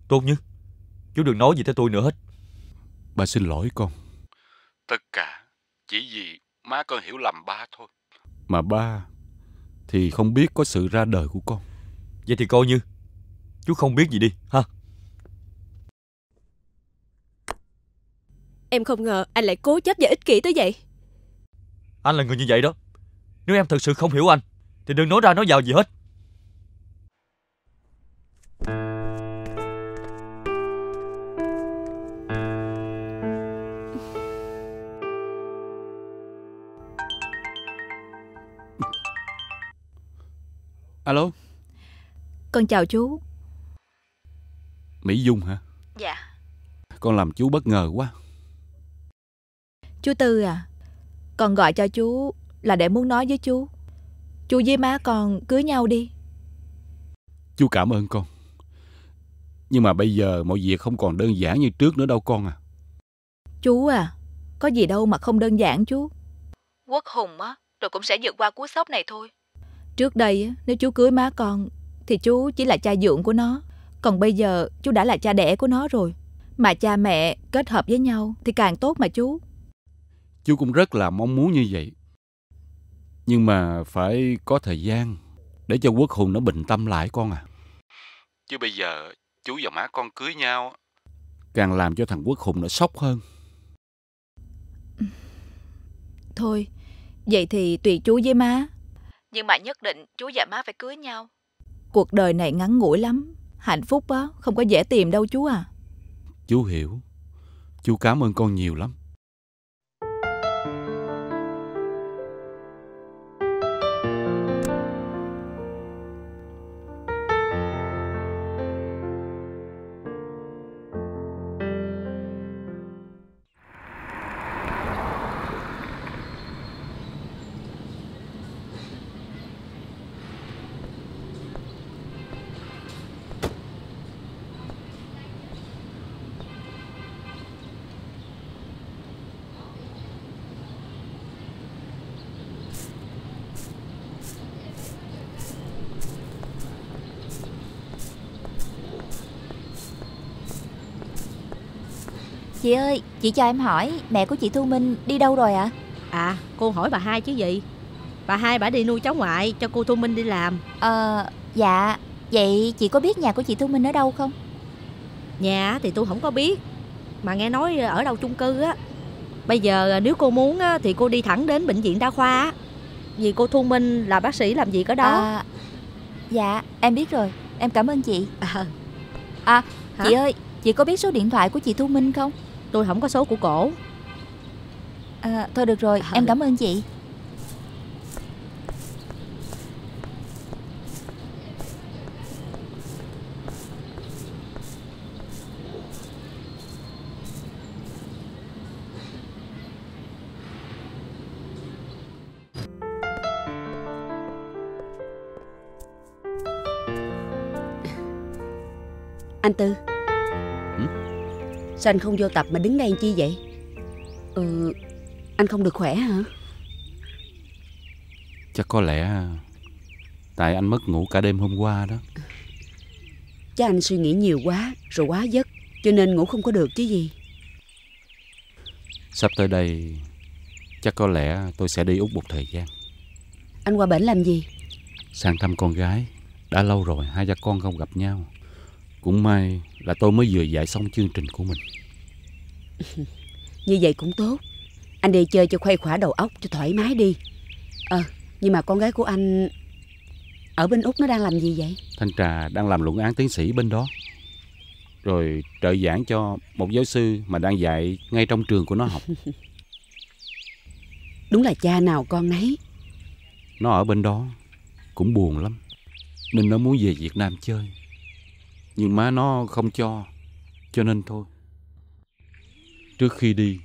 Tốt nhất, chú đừng nói gì tới tôi nữa hết. Ba xin lỗi con. Tất cả chỉ vì má con hiểu lầm ba thôi. Mà ba thì không biết có sự ra đời của con. Vậy thì coi như chú không biết gì đi ha. Em không ngờ anh lại cố chấp và ích kỷ tới vậy. Anh là người như vậy đó. Nếu em thật sự không hiểu anh thì đừng nói ra nói vào gì hết. Alo Con chào chú Mỹ Dung hả Dạ Con làm chú bất ngờ quá Chú Tư à Con gọi cho chú là để muốn nói với chú Chú với má con cưới nhau đi Chú cảm ơn con Nhưng mà bây giờ mọi việc không còn đơn giản như trước nữa đâu con à Chú à Có gì đâu mà không đơn giản chú Quốc Hùng á Rồi cũng sẽ vượt qua cú sốc này thôi Trước đây nếu chú cưới má con thì chú chỉ là cha dưỡng của nó, còn bây giờ chú đã là cha đẻ của nó rồi. Mà cha mẹ kết hợp với nhau thì càng tốt mà chú. Chú cũng rất là mong muốn như vậy. Nhưng mà phải có thời gian để cho Quốc Hùng nó bình tâm lại con à. Chứ bây giờ chú và má con cưới nhau càng làm cho thằng Quốc Hùng nó sốc hơn. Thôi, vậy thì tùy chú với má nhưng mà nhất định chú và má phải cưới nhau. Cuộc đời này ngắn ngủi lắm, hạnh phúc á, không có dễ tìm đâu chú à. Chú hiểu, chú cảm ơn con nhiều lắm. Chị ơi, chị cho em hỏi Mẹ của chị Thu Minh đi đâu rồi ạ? À? à, cô hỏi bà hai chứ gì Bà hai bà đi nuôi cháu ngoại cho cô Thu Minh đi làm Ờ, à, dạ Vậy chị có biết nhà của chị Thu Minh ở đâu không? Nhà thì tôi không có biết Mà nghe nói ở đâu chung cư á Bây giờ à, nếu cô muốn á, thì cô đi thẳng đến bệnh viện đa khoa Vì cô Thu Minh là bác sĩ làm việc ở đó à, Dạ em biết rồi Em cảm ơn chị À, à chị ơi Chị có biết số điện thoại của chị Thu Minh không? Tôi không có số của cổ à, Thôi được rồi, à, em cảm ơn chị Anh Tư Sao anh không vô tập mà đứng đây chi vậy Ừ Anh không được khỏe hả Chắc có lẽ Tại anh mất ngủ cả đêm hôm qua đó Chắc anh suy nghĩ nhiều quá Rồi quá giấc Cho nên ngủ không có được chứ gì Sắp tới đây Chắc có lẽ tôi sẽ đi Úc một thời gian Anh qua bển làm gì Sang thăm con gái Đã lâu rồi hai cha con không gặp nhau Cũng may là tôi mới vừa dạy xong chương trình của mình Như vậy cũng tốt Anh đi chơi cho khuây khỏa đầu óc cho thoải mái đi Ờ à, nhưng mà con gái của anh Ở bên Úc nó đang làm gì vậy Thanh Trà đang làm luận án tiến sĩ bên đó Rồi trợ giảng cho một giáo sư mà đang dạy ngay trong trường của nó học Đúng là cha nào con nấy Nó ở bên đó cũng buồn lắm Nên nó muốn về Việt Nam chơi nhưng má nó không cho Cho nên thôi Trước khi đi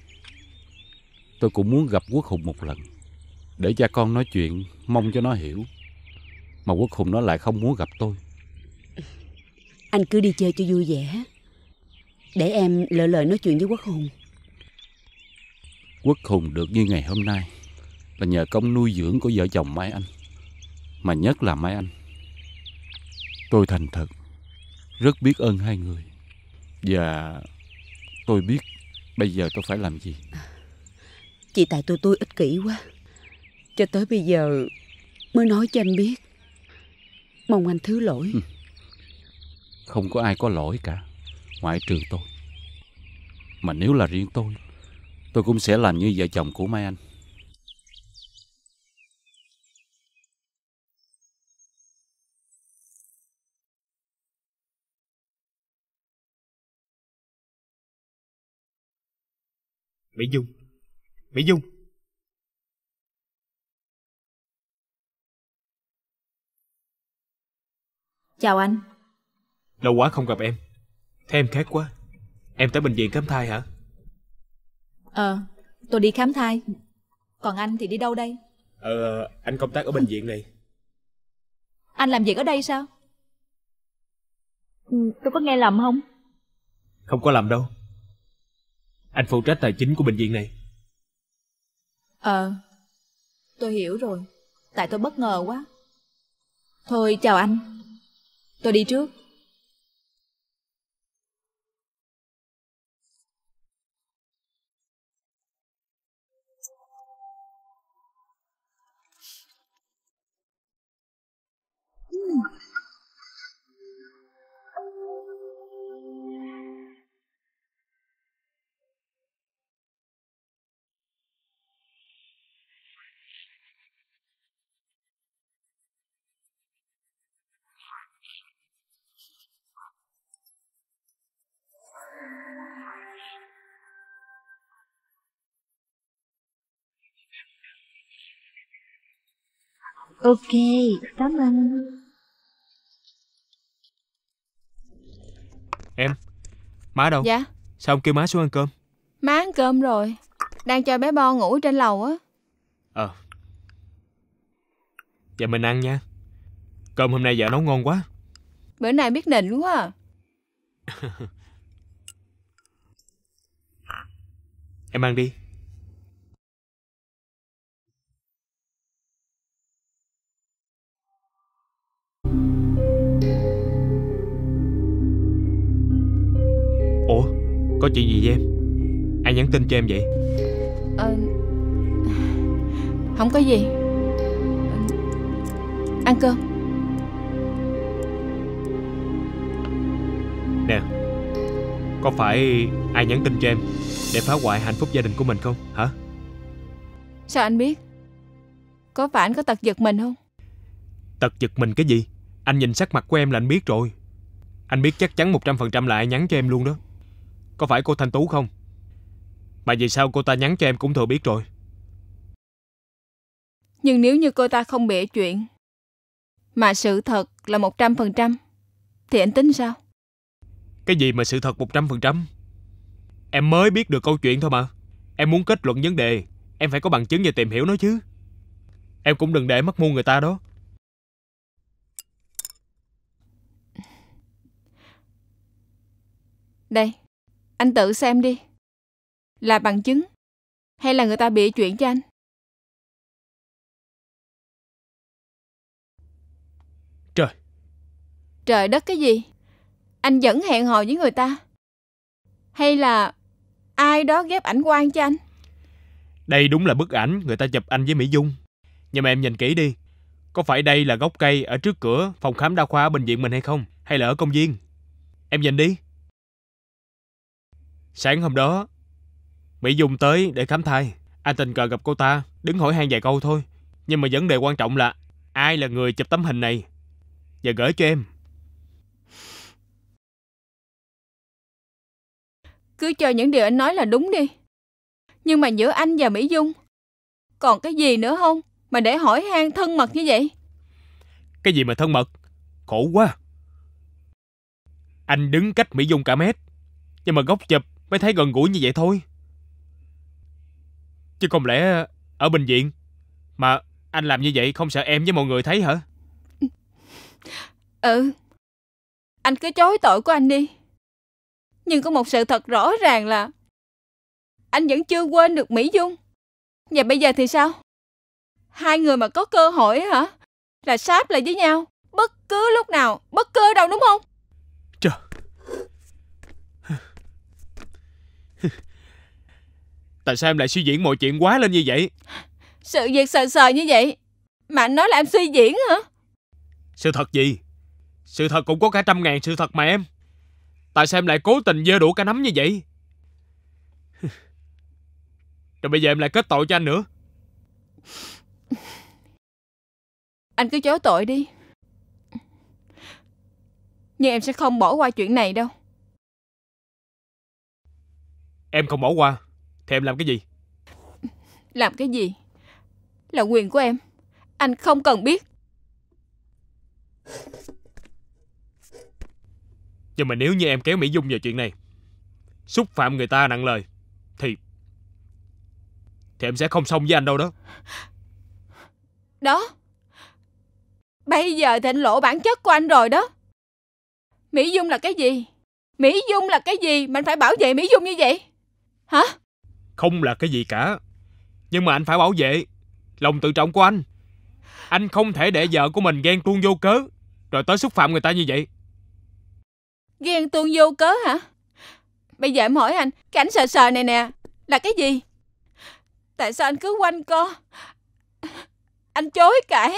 Tôi cũng muốn gặp Quốc Hùng một lần Để cha con nói chuyện Mong cho nó hiểu Mà Quốc Hùng nó lại không muốn gặp tôi Anh cứ đi chơi cho vui vẻ Để em lỡ lời nói chuyện với Quốc Hùng Quốc Hùng được như ngày hôm nay Là nhờ công nuôi dưỡng của vợ chồng Mai Anh Mà nhất là Mai Anh Tôi thành thật rất biết ơn hai người và tôi biết bây giờ tôi phải làm gì à, chỉ tại tôi tôi ích kỷ quá cho tới bây giờ mới nói cho anh biết mong anh thứ lỗi ừ. không có ai có lỗi cả ngoại trừ tôi mà nếu là riêng tôi tôi cũng sẽ làm như vợ chồng của mai anh Mỹ Dung Mỹ Dung Chào anh Lâu quá không gặp em Thế em khác quá Em tới bệnh viện khám thai hả Ờ tôi đi khám thai Còn anh thì đi đâu đây Ờ anh công tác ở bệnh viện này Anh làm việc ở đây sao ừ, Tôi có nghe lầm không Không có lầm đâu anh phụ trách tài chính của bệnh viện này Ờ Tôi hiểu rồi Tại tôi bất ngờ quá Thôi chào anh Tôi đi trước Ok, cảm ơn Em, má đâu? Dạ Sao không kêu má xuống ăn cơm? Má ăn cơm rồi Đang cho bé Bo ngủ trên lầu á Ờ à. mình ăn nha Cơm hôm nay vợ nấu ngon quá Bữa nay biết nịnh quá à. Em ăn đi Có chuyện gì với em Ai nhắn tin cho em vậy à, Không có gì à, Ăn cơm Nè Có phải ai nhắn tin cho em Để phá hoại hạnh phúc gia đình của mình không hả Sao anh biết Có phải anh có tật giật mình không Tật giật mình cái gì Anh nhìn sắc mặt của em là anh biết rồi Anh biết chắc chắn 100% là ai nhắn cho em luôn đó có phải cô Thanh Tú không Mà vì sao cô ta nhắn cho em cũng thừa biết rồi Nhưng nếu như cô ta không bịa chuyện Mà sự thật là 100% Thì anh tính sao Cái gì mà sự thật 100% Em mới biết được câu chuyện thôi mà Em muốn kết luận vấn đề Em phải có bằng chứng và tìm hiểu nó chứ Em cũng đừng để mất mua người ta đó Đây anh tự xem đi. Là bằng chứng? Hay là người ta bịa chuyện cho anh? Trời. Trời đất cái gì? Anh vẫn hẹn hò với người ta? Hay là ai đó ghép ảnh quan cho anh? Đây đúng là bức ảnh người ta chụp anh với Mỹ Dung. Nhưng mà em nhìn kỹ đi. Có phải đây là gốc cây ở trước cửa phòng khám đa khoa ở bệnh viện mình hay không? Hay là ở công viên? Em nhìn đi. Sáng hôm đó, Mỹ Dung tới để khám thai. Anh tình cờ gặp cô ta, đứng hỏi han vài câu thôi. Nhưng mà vấn đề quan trọng là ai là người chụp tấm hình này và gửi cho em. Cứ cho những điều anh nói là đúng đi. Nhưng mà giữa anh và Mỹ Dung, còn cái gì nữa không mà để hỏi han thân mật như vậy? Cái gì mà thân mật? Khổ quá. Anh đứng cách Mỹ Dung cả mét, nhưng mà góc chụp Mới thấy gần gũi như vậy thôi Chứ không lẽ ở bệnh viện Mà anh làm như vậy không sợ em với mọi người thấy hả Ừ Anh cứ chối tội của anh đi Nhưng có một sự thật rõ ràng là Anh vẫn chưa quên được Mỹ Dung Và bây giờ thì sao Hai người mà có cơ hội hả Là sáp lại với nhau Bất cứ lúc nào Bất cứ đâu đúng không Tại sao em lại suy diễn mọi chuyện quá lên như vậy Sự việc sờ sờ như vậy Mà anh nói là em suy diễn hả Sự thật gì Sự thật cũng có cả trăm ngàn sự thật mà em Tại sao em lại cố tình dơ đủ cả nắm như vậy Rồi bây giờ em lại kết tội cho anh nữa Anh cứ chối tội đi Nhưng em sẽ không bỏ qua chuyện này đâu Em không bỏ qua thì em làm cái gì Làm cái gì Là quyền của em Anh không cần biết Nhưng mà nếu như em kéo Mỹ Dung vào chuyện này Xúc phạm người ta nặng lời Thì Thì em sẽ không xong với anh đâu đó Đó Bây giờ thì anh lộ bản chất của anh rồi đó Mỹ Dung là cái gì Mỹ Dung là cái gì Mà anh phải bảo vệ Mỹ Dung như vậy Hả không là cái gì cả. Nhưng mà anh phải bảo vệ lòng tự trọng của anh. Anh không thể để vợ của mình ghen tuông vô cớ rồi tới xúc phạm người ta như vậy. Ghen tuông vô cớ hả? Bây giờ em hỏi anh, cái ảnh sờ sờ này nè là cái gì? Tại sao anh cứ quanh co? Anh chối cãi,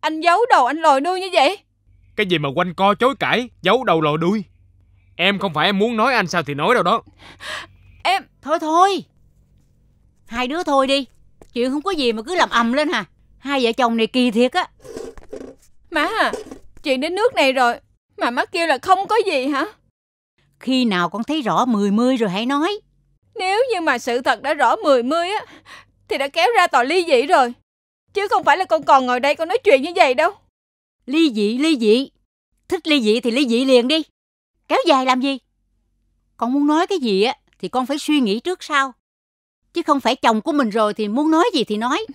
anh giấu đầu anh lòi đuôi như vậy? Cái gì mà quanh co chối cãi, giấu đầu lòi đuôi? Em không phải em muốn nói anh sao thì nói đâu đó. Em... Thôi thôi, Hai đứa thôi đi Chuyện không có gì mà cứ làm ầm lên hả Hai vợ chồng này kỳ thiệt á Má à Chuyện đến nước này rồi Mà má kêu là không có gì hả Khi nào con thấy rõ mười mươi rồi hãy nói Nếu như mà sự thật đã rõ mười mươi á Thì đã kéo ra tòa ly dị rồi Chứ không phải là con còn ngồi đây con nói chuyện như vậy đâu Ly dị ly dị Thích ly dị thì ly dị liền đi Kéo dài làm gì Con muốn nói cái gì á Thì con phải suy nghĩ trước sau chứ không phải chồng của mình rồi thì muốn nói gì thì nói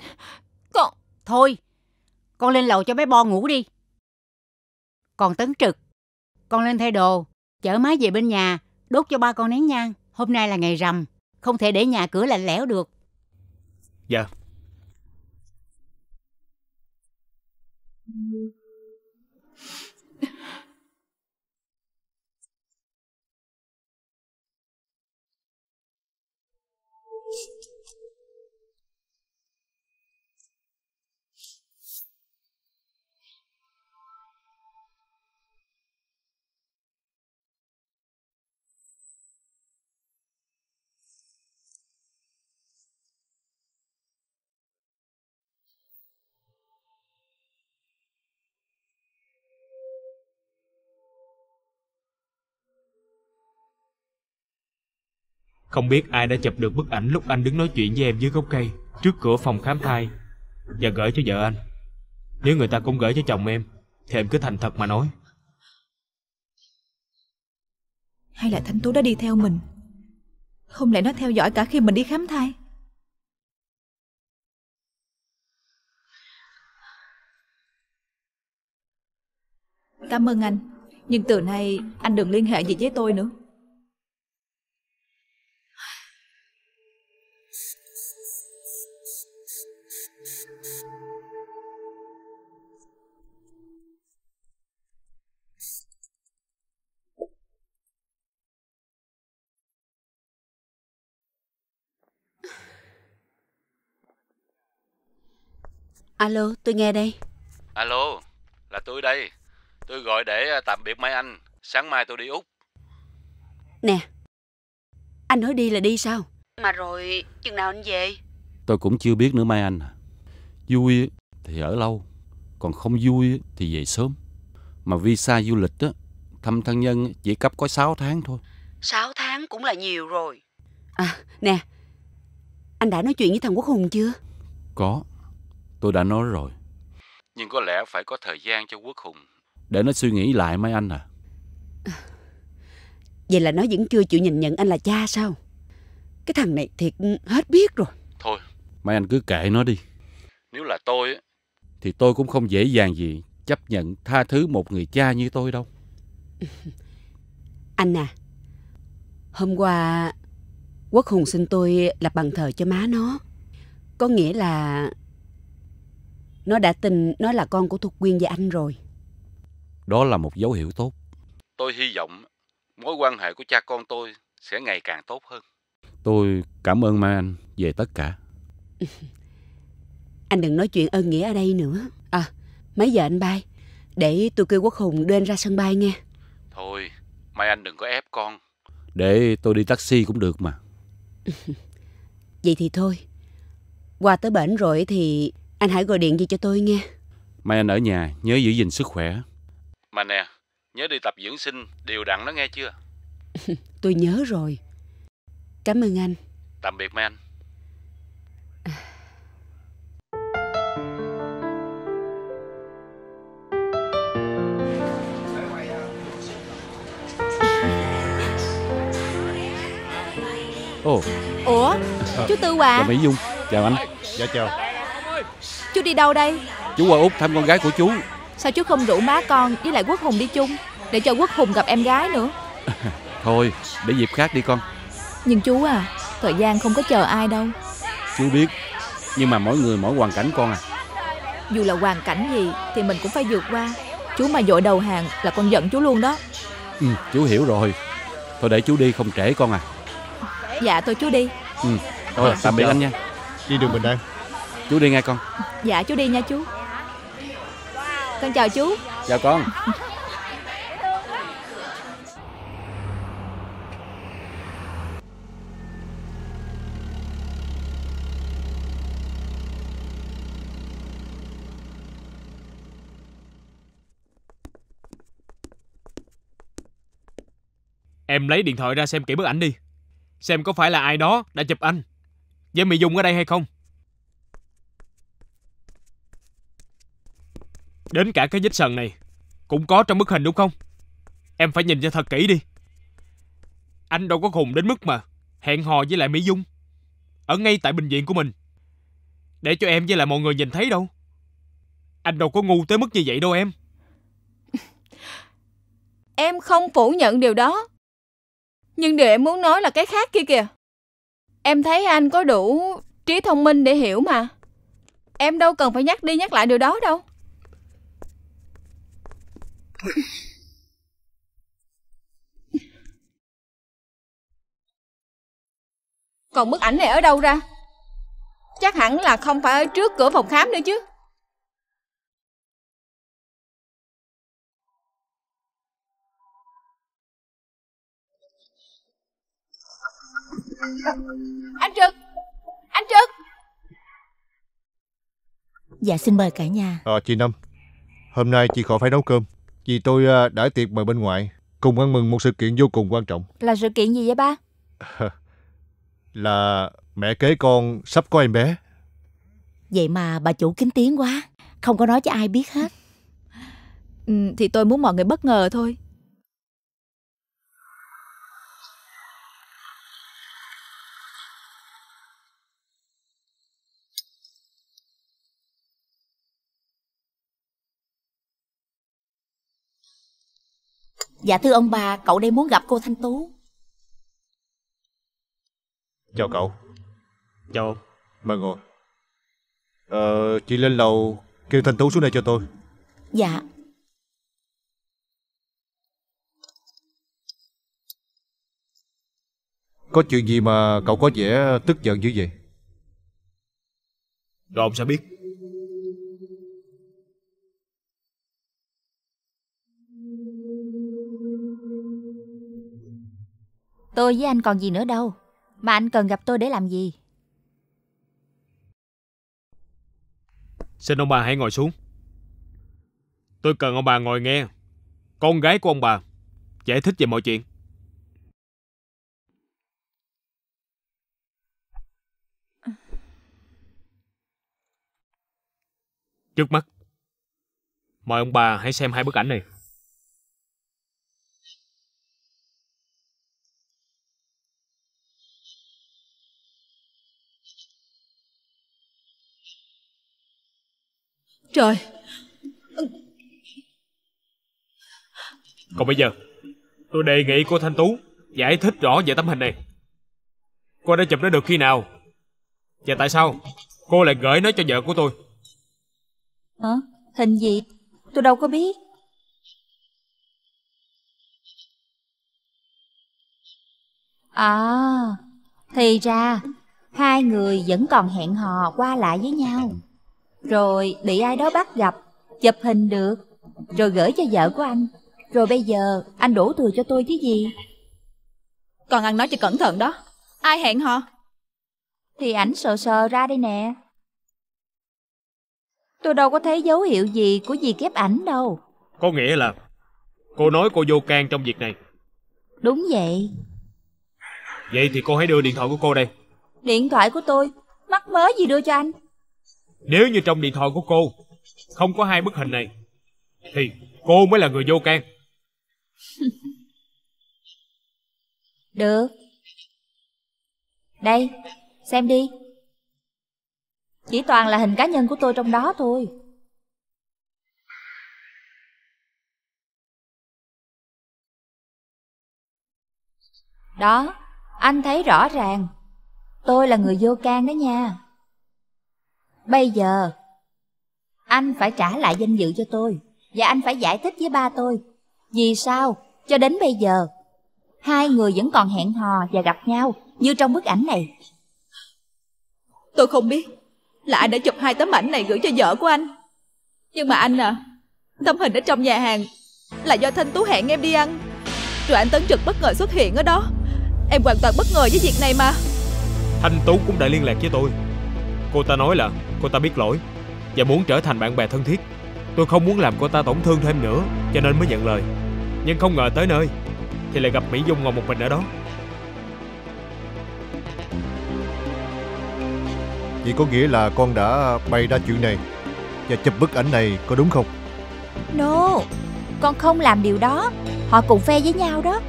con thôi con lên lầu cho bé bo ngủ đi còn tấn trực con lên thay đồ chở má về bên nhà đốt cho ba con nén nhang hôm nay là ngày rằm không thể để nhà cửa lạnh lẽo được dạ yeah. Không biết ai đã chụp được bức ảnh lúc anh đứng nói chuyện với em dưới gốc cây trước cửa phòng khám thai và gửi cho vợ anh. Nếu người ta cũng gửi cho chồng em thì em cứ thành thật mà nói. Hay là Thanh Tú đã đi theo mình? Không lẽ nó theo dõi cả khi mình đi khám thai? Cảm ơn anh, nhưng từ nay anh đừng liên hệ gì với tôi nữa. Alo, tôi nghe đây. Alo, là tôi đây. Tôi gọi để à, tạm biệt mấy anh. Sáng mai tôi đi Úc. Nè, anh nói đi là đi sao? Mà rồi, chừng nào anh về? Tôi cũng chưa biết nữa Mai Anh. Vui thì ở lâu, còn không vui thì về sớm. Mà visa du lịch á, thăm thân nhân chỉ cấp có 6 tháng thôi. 6 tháng cũng là nhiều rồi. À, nè, anh đã nói chuyện với thằng Quốc Hùng chưa? Có, Tôi đã nói rồi. Nhưng có lẽ phải có thời gian cho Quốc Hùng. Để nó suy nghĩ lại mấy anh à. Vậy là nó vẫn chưa chịu nhìn nhận anh là cha sao? Cái thằng này thiệt hết biết rồi. Thôi, mấy anh cứ kệ nó đi. Nếu là tôi thì tôi cũng không dễ dàng gì chấp nhận tha thứ một người cha như tôi đâu. Anh à, hôm qua Quốc Hùng xin tôi lập bàn thờ cho má nó. Có nghĩa là nó đã tin nó là con của Thục Quyên và anh rồi. Đó là một dấu hiệu tốt. Tôi hy vọng mối quan hệ của cha con tôi sẽ ngày càng tốt hơn. Tôi cảm ơn Mai Anh về tất cả. anh đừng nói chuyện ơn nghĩa ở đây nữa. À, mấy giờ anh bay? Để tôi kêu Quốc Hùng đưa anh ra sân bay nghe. Thôi, Mai Anh đừng có ép con. Để tôi đi taxi cũng được mà. Vậy thì thôi. Qua tới bển rồi thì anh hãy gọi điện về cho tôi nghe Mai anh ở nhà nhớ giữ gìn sức khỏe Mà nè nhớ đi tập dưỡng sinh Đều đặn đó nghe chưa Tôi nhớ rồi Cảm ơn anh Tạm biệt Mai anh Ồ. Ủa Chú Tư Hòa Chào Mỹ Dung Chào anh Dạ chào Chú đi đâu đây Chú qua Úc thăm con gái của chú Sao chú không rủ má con với lại Quốc Hùng đi chung Để cho Quốc Hùng gặp em gái nữa Thôi để dịp khác đi con Nhưng chú à Thời gian không có chờ ai đâu Chú biết Nhưng mà mỗi người mỗi hoàn cảnh con à Dù là hoàn cảnh gì Thì mình cũng phải vượt qua Chú mà dội đầu hàng là con giận chú luôn đó ừ, Chú hiểu rồi Thôi để chú đi không trễ con à Dạ tôi chú đi ừ. Thôi tạm biệt dạ. anh nha Đi đường bình an Chú đi nghe con Dạ chú đi nha chú Con chào chú Chào con Em lấy điện thoại ra xem kỹ bức ảnh đi Xem có phải là ai đó đã chụp anh Với Mỹ Dung ở đây hay không Đến cả cái vết sần này Cũng có trong bức hình đúng không Em phải nhìn cho thật kỹ đi Anh đâu có khùng đến mức mà Hẹn hò với lại Mỹ Dung Ở ngay tại bệnh viện của mình Để cho em với lại mọi người nhìn thấy đâu Anh đâu có ngu tới mức như vậy đâu em Em không phủ nhận điều đó Nhưng điều em muốn nói là cái khác kia kìa Em thấy anh có đủ trí thông minh để hiểu mà Em đâu cần phải nhắc đi nhắc lại điều đó đâu Còn bức ảnh này ở đâu ra Chắc hẳn là không phải ở trước cửa phòng khám nữa chứ Anh Trực Anh Trực Dạ xin mời cả nhà à, Chị Năm Hôm nay chị khỏi phải nấu cơm vì tôi à, đã tiệc mời bên ngoài Cùng ăn mừng một sự kiện vô cùng quan trọng Là sự kiện gì vậy ba? Là mẹ kế con sắp có em bé Vậy mà bà chủ kín tiếng quá Không có nói cho ai biết hết ừ, Thì tôi muốn mọi người bất ngờ thôi Dạ thưa ông bà Cậu đây muốn gặp cô Thanh Tú Chào cậu Chào ông Mời ngồi Ờ chị lên lầu Kêu Thanh Tú xuống đây cho tôi Dạ Có chuyện gì mà cậu có vẻ tức giận dữ vậy Rồi ông sẽ biết Tôi với anh còn gì nữa đâu Mà anh cần gặp tôi để làm gì Xin ông bà hãy ngồi xuống Tôi cần ông bà ngồi nghe Con gái của ông bà Giải thích về mọi chuyện Trước mắt Mời ông bà hãy xem hai bức ảnh này Trời Còn bây giờ Tôi đề nghị cô Thanh Tú Giải thích rõ về tấm hình này Cô đã chụp nó được khi nào Và tại sao cô lại gửi nó cho vợ của tôi Hả hình gì Tôi đâu có biết À Thì ra Hai người vẫn còn hẹn hò qua lại với nhau rồi bị ai đó bắt gặp, chụp hình được, rồi gửi cho vợ của anh. Rồi bây giờ anh đổ thừa cho tôi chứ gì? Còn ăn nói cho cẩn thận đó, ai hẹn hò? Thì ảnh sờ sờ ra đây nè. Tôi đâu có thấy dấu hiệu gì của gì kép ảnh đâu. Có nghĩa là cô nói cô vô can trong việc này. Đúng vậy. Vậy thì cô hãy đưa điện thoại của cô đây. Điện thoại của tôi? Mắc mớ gì đưa cho anh? Nếu như trong điện thoại của cô Không có hai bức hình này Thì cô mới là người vô can Được Đây Xem đi Chỉ toàn là hình cá nhân của tôi trong đó thôi Đó Anh thấy rõ ràng Tôi là người vô can đó nha Bây giờ Anh phải trả lại danh dự cho tôi Và anh phải giải thích với ba tôi Vì sao cho đến bây giờ Hai người vẫn còn hẹn hò và gặp nhau Như trong bức ảnh này Tôi không biết Là ai đã chụp hai tấm ảnh này gửi cho vợ của anh Nhưng mà anh à Tấm hình ở trong nhà hàng Là do Thanh Tú hẹn em đi ăn Rồi anh Tấn Trực bất ngờ xuất hiện ở đó Em hoàn toàn bất ngờ với việc này mà Thanh Tú cũng đã liên lạc với tôi Cô ta nói là cô ta biết lỗi và muốn trở thành bạn bè thân thiết. Tôi không muốn làm cô ta tổn thương thêm nữa cho nên mới nhận lời. Nhưng không ngờ tới nơi thì lại gặp Mỹ Dung ngồi một mình ở đó. Vậy có nghĩa là con đã bày ra chuyện này và chụp bức ảnh này có đúng không? No, con không làm điều đó. Họ cùng phe với nhau đó.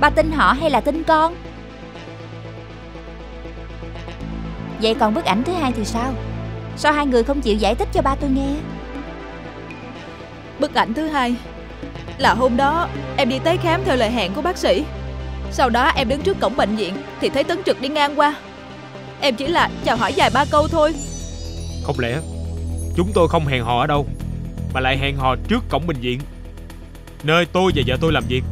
Ba tin họ hay là tin con? Vậy còn bức ảnh thứ hai thì sao? Sao hai người không chịu giải thích cho ba tôi nghe Bức ảnh thứ hai Là hôm đó em đi tới khám theo lời hẹn của bác sĩ Sau đó em đứng trước cổng bệnh viện Thì thấy Tấn Trực đi ngang qua Em chỉ là chào hỏi vài ba câu thôi Không lẽ Chúng tôi không hẹn hò ở đâu Mà lại hẹn hò trước cổng bệnh viện Nơi tôi và vợ tôi làm việc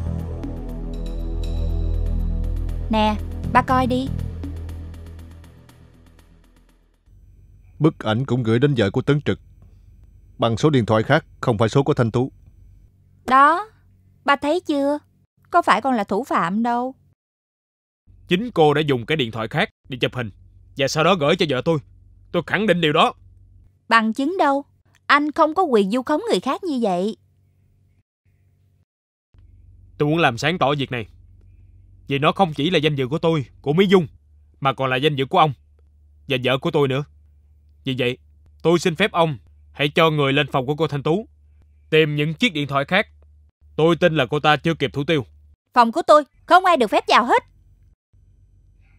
Nè ba coi đi Bức ảnh cũng gửi đến vợ của Tấn Trực Bằng số điện thoại khác Không phải số của Thanh Tú Đó Bà thấy chưa Có phải con là thủ phạm đâu Chính cô đã dùng cái điện thoại khác Để chụp hình Và sau đó gửi cho vợ tôi Tôi khẳng định điều đó Bằng chứng đâu Anh không có quyền du khống người khác như vậy Tôi muốn làm sáng tỏ việc này Vì nó không chỉ là danh dự của tôi Của Mỹ Dung Mà còn là danh dự của ông Và vợ của tôi nữa vì vậy, tôi xin phép ông hãy cho người lên phòng của cô Thanh Tú, tìm những chiếc điện thoại khác. Tôi tin là cô ta chưa kịp thủ tiêu. Phòng của tôi không ai được phép vào hết.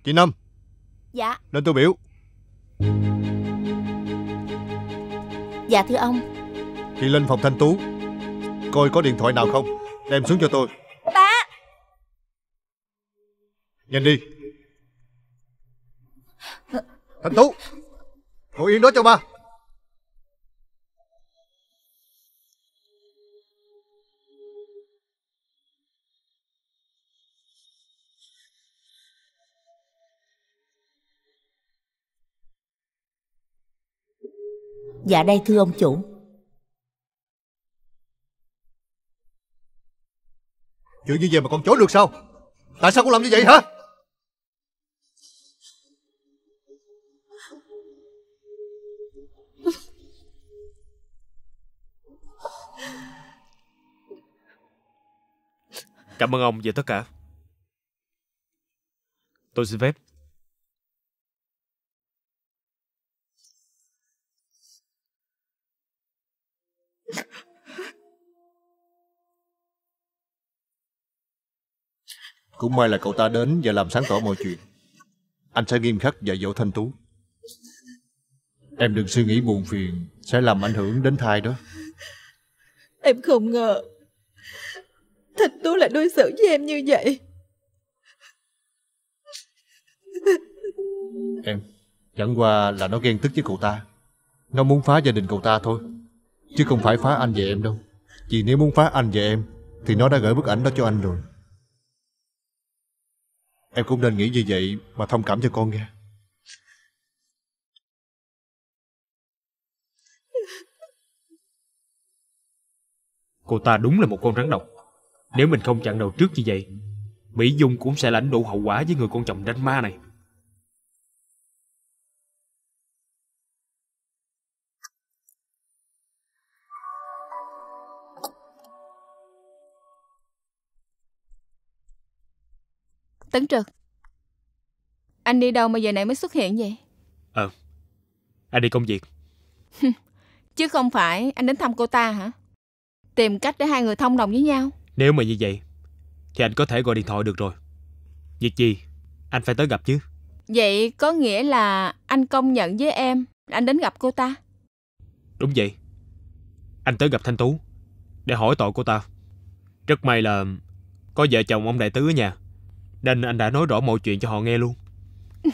Chị Năm. Dạ. Lên tôi biểu. Dạ thưa ông. Chị lên phòng Thanh Tú, coi có điện thoại nào không, đem xuống cho tôi. Ba. Nhanh đi. Thanh Tú. Ngồi yên đó cho ba Dạ đây thưa ông chủ Chuyện như vậy mà con chối được sao Tại sao con làm như vậy hả Cảm ơn ông về tất cả. Tôi xin phép. Cũng may là cậu ta đến và làm sáng tỏ mọi chuyện. Anh sẽ nghiêm khắc dạy dỗ Thanh Tú. Em đừng suy nghĩ buồn phiền sẽ làm ảnh hưởng đến thai đó. Em không ngờ Thịnh Tú lại đối xử với em như vậy Em Chẳng qua là nó ghen tức với cậu ta Nó muốn phá gia đình cậu ta thôi Chứ không phải phá anh và em đâu Vì nếu muốn phá anh và em Thì nó đã gửi bức ảnh đó cho anh rồi Em cũng nên nghĩ như vậy Mà thông cảm cho con nghe Cô ta đúng là một con rắn độc nếu mình không chặn đầu trước như vậy, Mỹ Dung cũng sẽ lãnh đủ hậu quả với người con chồng ranh ma này. Tấn Trực Anh đi đâu mà giờ này mới xuất hiện vậy Ờ Anh đi công việc Chứ không phải anh đến thăm cô ta hả Tìm cách để hai người thông đồng với nhau nếu mà như vậy Thì anh có thể gọi điện thoại được rồi Việc gì anh phải tới gặp chứ Vậy có nghĩa là anh công nhận với em Anh đến gặp cô ta Đúng vậy Anh tới gặp Thanh Tú Để hỏi tội cô ta Rất may là Có vợ chồng ông đại tứ ở nhà Nên anh đã nói rõ mọi chuyện cho họ nghe luôn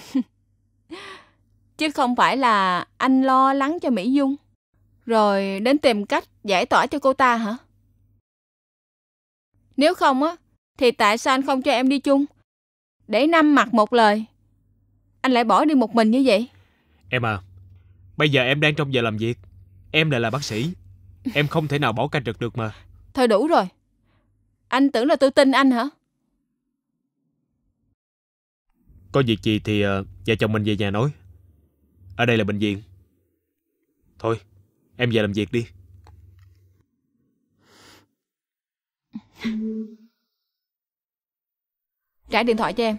Chứ không phải là anh lo lắng cho Mỹ Dung Rồi đến tìm cách giải tỏa cho cô ta hả nếu không á, thì tại sao anh không cho em đi chung? Để năm mặt một lời. Anh lại bỏ đi một mình như vậy. Em à, bây giờ em đang trong giờ làm việc. Em lại là bác sĩ. Em không thể nào bỏ ca trực được mà. Thôi đủ rồi. Anh tưởng là tôi tin anh hả? Có việc gì thì uh, vợ chồng mình về nhà nói. Ở đây là bệnh viện. Thôi, em về làm việc đi. trả điện thoại cho em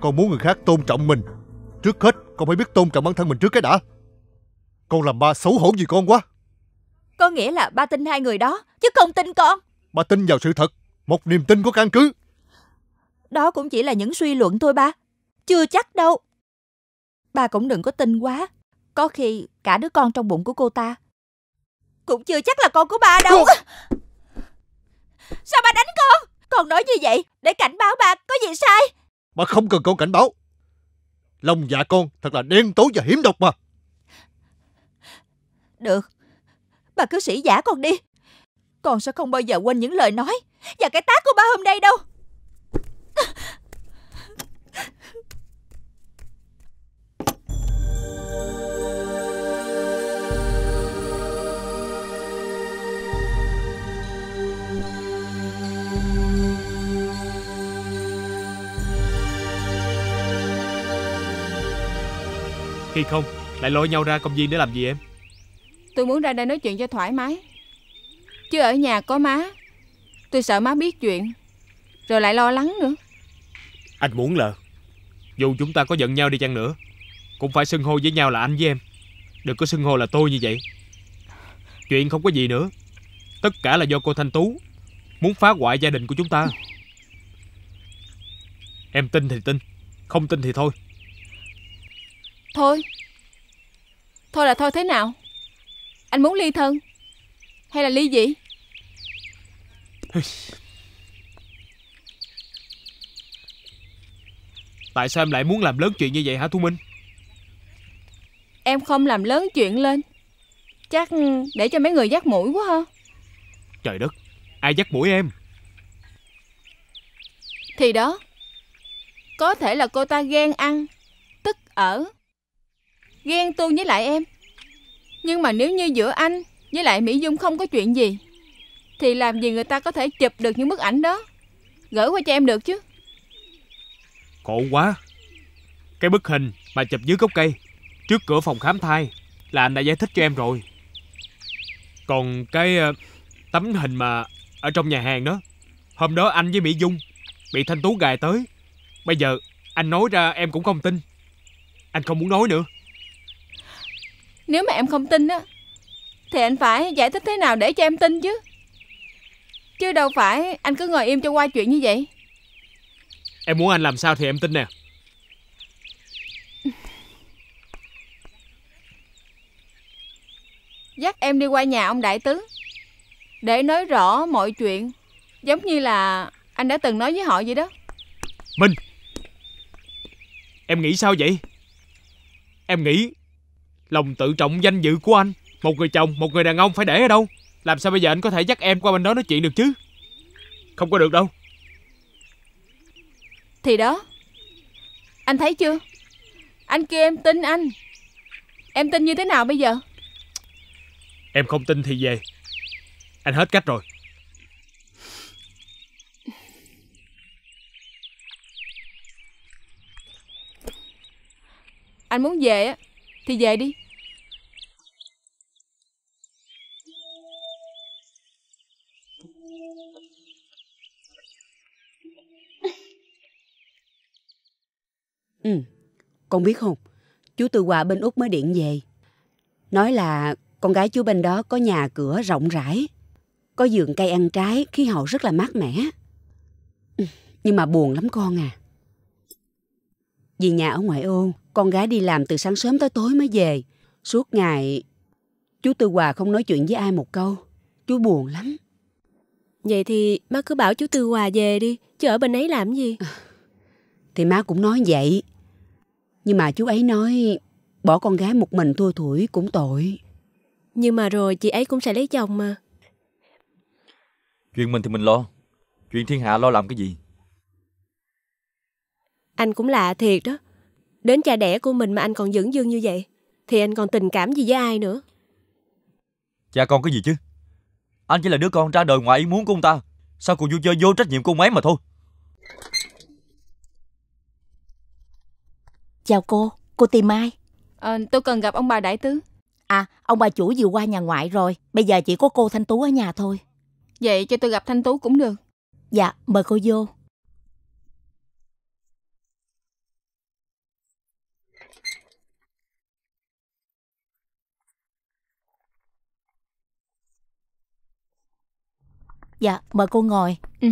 Con muốn người khác tôn trọng mình Trước hết con phải biết tôn trọng bản thân mình trước cái đã Con làm ba xấu hổ gì con quá Có nghĩa là ba tin hai người đó Chứ không tin con Ba tin vào sự thật một niềm tin có căn cứ. Đó cũng chỉ là những suy luận thôi ba. Chưa chắc đâu. Ba cũng đừng có tin quá. Có khi cả đứa con trong bụng của cô ta cũng chưa chắc là con của ba đâu. Cô... Sao ba đánh con? Con nói như vậy để cảnh báo ba có gì sai. Ba không cần con cảnh báo. Lòng dạ con thật là đen tối và hiểm độc mà. Được. Bà cứ sĩ giả con đi. Con sẽ không bao giờ quên những lời nói và cái tác của ba hôm nay đâu Khi không Lại lôi nhau ra công viên để làm gì em Tôi muốn ra đây nói chuyện cho thoải mái Chứ ở nhà có má Tôi sợ má biết chuyện Rồi lại lo lắng nữa Anh muốn là Dù chúng ta có giận nhau đi chăng nữa Cũng phải xưng hô với nhau là anh với em Đừng có xưng hô là tôi như vậy Chuyện không có gì nữa Tất cả là do cô Thanh Tú Muốn phá hoại gia đình của chúng ta Em tin thì tin Không tin thì thôi Thôi Thôi là thôi thế nào Anh muốn ly thân Hay là ly gì Tại sao em lại muốn làm lớn chuyện như vậy hả Thu Minh Em không làm lớn chuyện lên Chắc để cho mấy người dắt mũi quá ha Trời đất Ai dắt mũi em Thì đó Có thể là cô ta ghen ăn Tức ở Ghen tu với lại em Nhưng mà nếu như giữa anh Với lại Mỹ Dung không có chuyện gì thì làm gì người ta có thể chụp được những bức ảnh đó Gửi qua cho em được chứ Khổ quá Cái bức hình mà chụp dưới gốc cây Trước cửa phòng khám thai Là anh đã giải thích cho em rồi Còn cái ờ, tấm hình mà Ở trong nhà hàng đó Hôm đó anh với Mỹ Dung Bị Thanh Tú gài tới Bây giờ anh nói ra em cũng không tin Anh không muốn nói nữa Nếu mà em không tin á Thì anh phải giải thích thế nào để cho em tin chứ Chứ đâu phải anh cứ ngồi im cho qua chuyện như vậy Em muốn anh làm sao thì em tin nè Dắt em đi qua nhà ông đại tướng Để nói rõ mọi chuyện Giống như là anh đã từng nói với họ vậy đó Minh Em nghĩ sao vậy Em nghĩ Lòng tự trọng danh dự của anh Một người chồng, một người đàn ông phải để ở đâu làm sao bây giờ anh có thể dắt em qua bên đó nói chuyện được chứ Không có được đâu Thì đó Anh thấy chưa Anh kia em tin anh Em tin như thế nào bây giờ Em không tin thì về Anh hết cách rồi Anh muốn về á Thì về đi Ừ, con biết không, chú Tư Hòa bên Úc mới điện về. Nói là con gái chú bên đó có nhà cửa rộng rãi, có giường cây ăn trái, khí hậu rất là mát mẻ. Ừ, nhưng mà buồn lắm con à. Vì nhà ở ngoại ô, con gái đi làm từ sáng sớm tới tối mới về. Suốt ngày, chú Tư Hòa không nói chuyện với ai một câu. Chú buồn lắm. Vậy thì má cứ bảo chú Tư Hòa về đi, chứ ở bên ấy làm gì? thì má cũng nói vậy. Nhưng mà chú ấy nói bỏ con gái một mình thua thủi cũng tội. Nhưng mà rồi chị ấy cũng sẽ lấy chồng mà. Chuyện mình thì mình lo. Chuyện thiên hạ lo làm cái gì? Anh cũng lạ thiệt đó. Đến cha đẻ của mình mà anh còn dưỡng dương như vậy. Thì anh còn tình cảm gì với ai nữa? Cha con cái gì chứ? Anh chỉ là đứa con ra đời ngoài ý muốn của ông ta. Sao còn vui chơi vô trách nhiệm của ông ấy mà thôi. Chào cô, cô tìm ai? À, tôi cần gặp ông bà Đại Tứ. À, ông bà chủ vừa qua nhà ngoại rồi. Bây giờ chỉ có cô Thanh Tú ở nhà thôi. Vậy cho tôi gặp Thanh Tú cũng được. Dạ, mời cô vô. Dạ, mời cô ngồi. Ừ.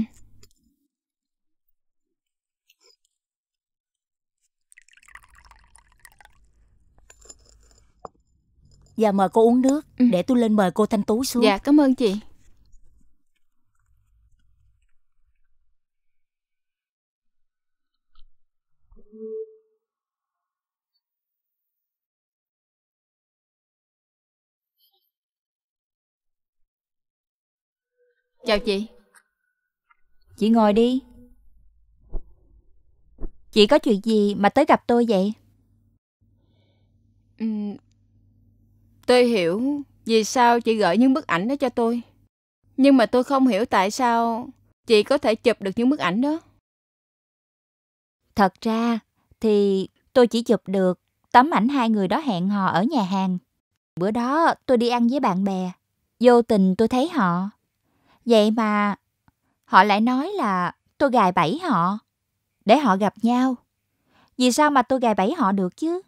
và dạ, mời cô uống nước ừ. Để tôi lên mời cô Thanh Tú xuống Dạ cảm ơn chị Chào chị Chị ngồi đi Chị có chuyện gì mà tới gặp tôi vậy? Ừ, Tôi hiểu vì sao chị gửi những bức ảnh đó cho tôi. Nhưng mà tôi không hiểu tại sao chị có thể chụp được những bức ảnh đó. Thật ra thì tôi chỉ chụp được tấm ảnh hai người đó hẹn hò ở nhà hàng. Bữa đó tôi đi ăn với bạn bè, vô tình tôi thấy họ. Vậy mà họ lại nói là tôi gài bẫy họ để họ gặp nhau. Vì sao mà tôi gài bẫy họ được chứ?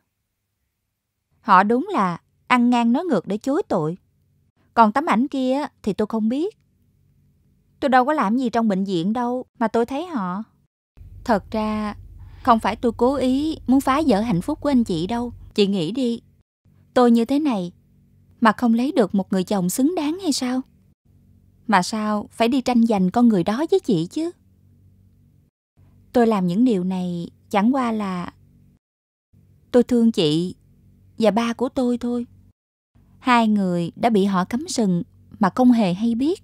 Họ đúng là ăn ngang nói ngược để chối tội. Còn tấm ảnh kia thì tôi không biết. Tôi đâu có làm gì trong bệnh viện đâu mà tôi thấy họ. Thật ra, không phải tôi cố ý muốn phá vỡ hạnh phúc của anh chị đâu. Chị nghĩ đi, tôi như thế này mà không lấy được một người chồng xứng đáng hay sao? Mà sao phải đi tranh giành con người đó với chị chứ? Tôi làm những điều này chẳng qua là tôi thương chị và ba của tôi thôi hai người đã bị họ cấm sừng mà không hề hay biết.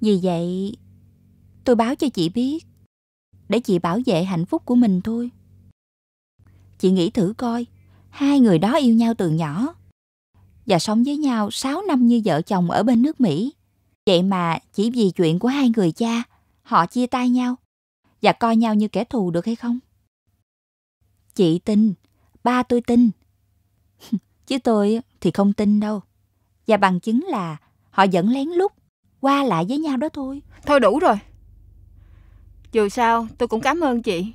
Vì vậy, tôi báo cho chị biết để chị bảo vệ hạnh phúc của mình thôi. Chị nghĩ thử coi, hai người đó yêu nhau từ nhỏ và sống với nhau 6 năm như vợ chồng ở bên nước Mỹ. Vậy mà chỉ vì chuyện của hai người cha, họ chia tay nhau và coi nhau như kẻ thù được hay không? Chị tin, ba tôi tin Chứ tôi thì không tin đâu. Và bằng chứng là họ vẫn lén lút qua lại với nhau đó thôi. Thôi đủ rồi. Dù sao tôi cũng cảm ơn chị.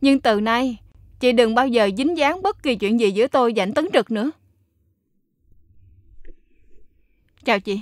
Nhưng từ nay chị đừng bao giờ dính dáng bất kỳ chuyện gì giữa tôi và anh Tấn Trực nữa. Chào chị.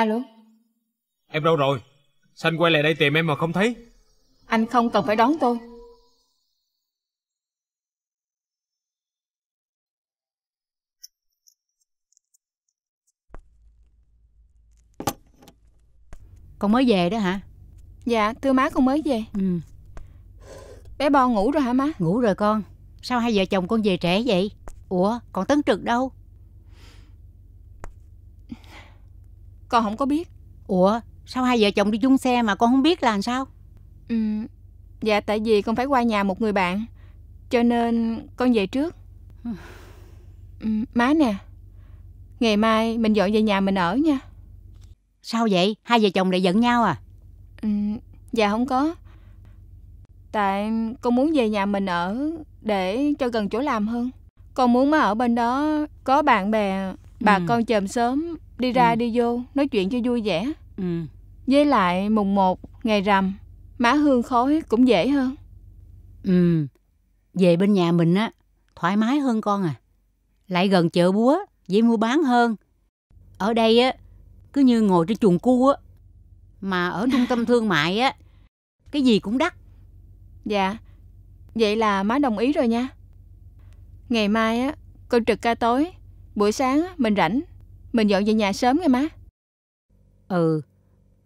Alo Em đâu rồi Sanh quay lại đây tìm em mà không thấy Anh không cần phải đón tôi Con mới về đó hả Dạ thưa má con mới về ừ. Bé Bo ngủ rồi hả má Ngủ rồi con Sao hai vợ chồng con về trễ vậy Ủa còn Tấn Trực đâu Con không có biết Ủa sao hai vợ chồng đi chung xe mà con không biết là làm sao ừ, Dạ tại vì con phải qua nhà một người bạn Cho nên con về trước ừ, Má nè Ngày mai mình dọn về nhà mình ở nha Sao vậy? Hai vợ chồng lại giận nhau à? Ừ, dạ không có Tại con muốn về nhà mình ở Để cho gần chỗ làm hơn Con muốn má ở bên đó Có bạn bè bà ừ. con chòm sớm đi ra ừ. đi vô nói chuyện cho vui vẻ ừ. với lại mùng một ngày rằm má hương khói cũng dễ hơn ừ về bên nhà mình á thoải mái hơn con à lại gần chợ búa dễ mua bán hơn ở đây á cứ như ngồi trên chuồng cu á mà ở trung tâm thương mại á cái gì cũng đắt dạ vậy là má đồng ý rồi nha ngày mai á con trực ca tối Buổi sáng mình rảnh, mình dọn về nhà sớm nghe má. Ừ,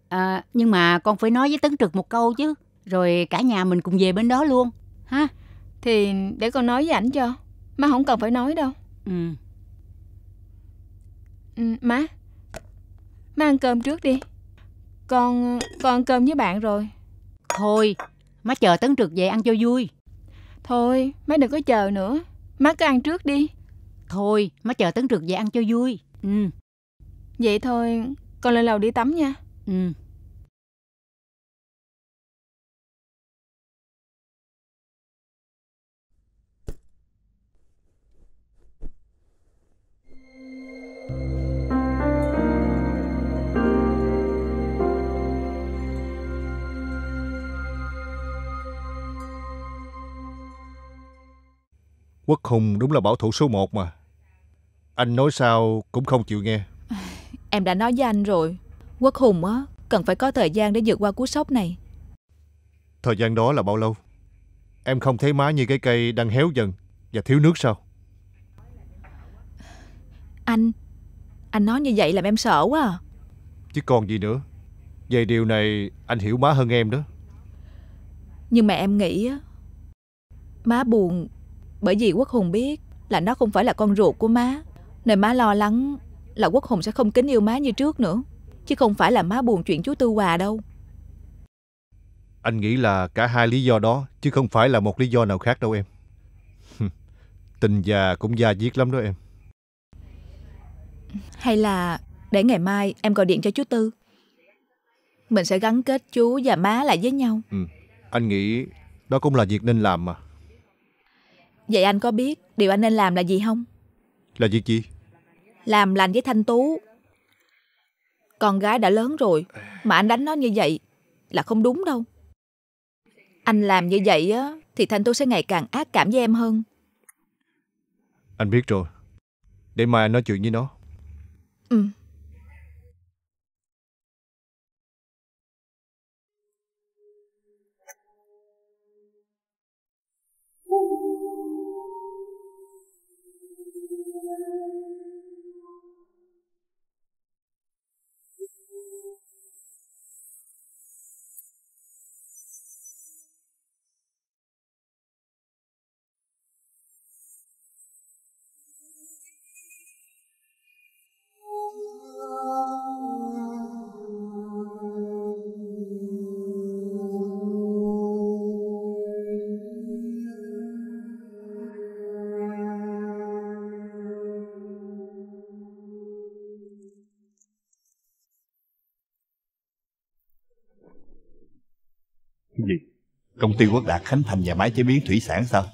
à, nhưng mà con phải nói với Tấn Trực một câu chứ, rồi cả nhà mình cùng về bên đó luôn, ha? Thì để con nói với ảnh cho, má không cần phải nói đâu. Ừ. ừ má, má ăn cơm trước đi. Con, con ăn cơm với bạn rồi. Thôi, má chờ Tấn Trực về ăn cho vui. Thôi, má đừng có chờ nữa, má cứ ăn trước đi. Thôi, má chờ tấn trượt về ăn cho vui. Ừ. Vậy thôi, con lên lầu đi tắm nha. Ừ. Quốc Hùng đúng là bảo thủ số một mà Anh nói sao cũng không chịu nghe Em đã nói với anh rồi Quốc Hùng á Cần phải có thời gian để vượt qua cú sốc này Thời gian đó là bao lâu Em không thấy má như cái cây đang héo dần Và thiếu nước sao Anh Anh nói như vậy làm em sợ quá à. Chứ còn gì nữa Về điều này anh hiểu má hơn em đó Nhưng mà em nghĩ Má buồn bởi vì Quốc Hùng biết là nó không phải là con ruột của má Nên má lo lắng là Quốc Hùng sẽ không kính yêu má như trước nữa Chứ không phải là má buồn chuyện chú Tư Hòa đâu Anh nghĩ là cả hai lý do đó Chứ không phải là một lý do nào khác đâu em Tình già cũng già giết lắm đó em Hay là để ngày mai em gọi điện cho chú Tư Mình sẽ gắn kết chú và má lại với nhau ừ. Anh nghĩ đó cũng là việc nên làm mà Vậy anh có biết điều anh nên làm là gì không? Là việc gì? Làm lành với Thanh Tú Con gái đã lớn rồi Mà anh đánh nó như vậy Là không đúng đâu Anh làm như vậy á Thì Thanh Tú sẽ ngày càng ác cảm với em hơn Anh biết rồi Để mai anh nói chuyện với nó Ừ Công ty Quốc Đạt khánh thành nhà máy chế biến thủy sản sao?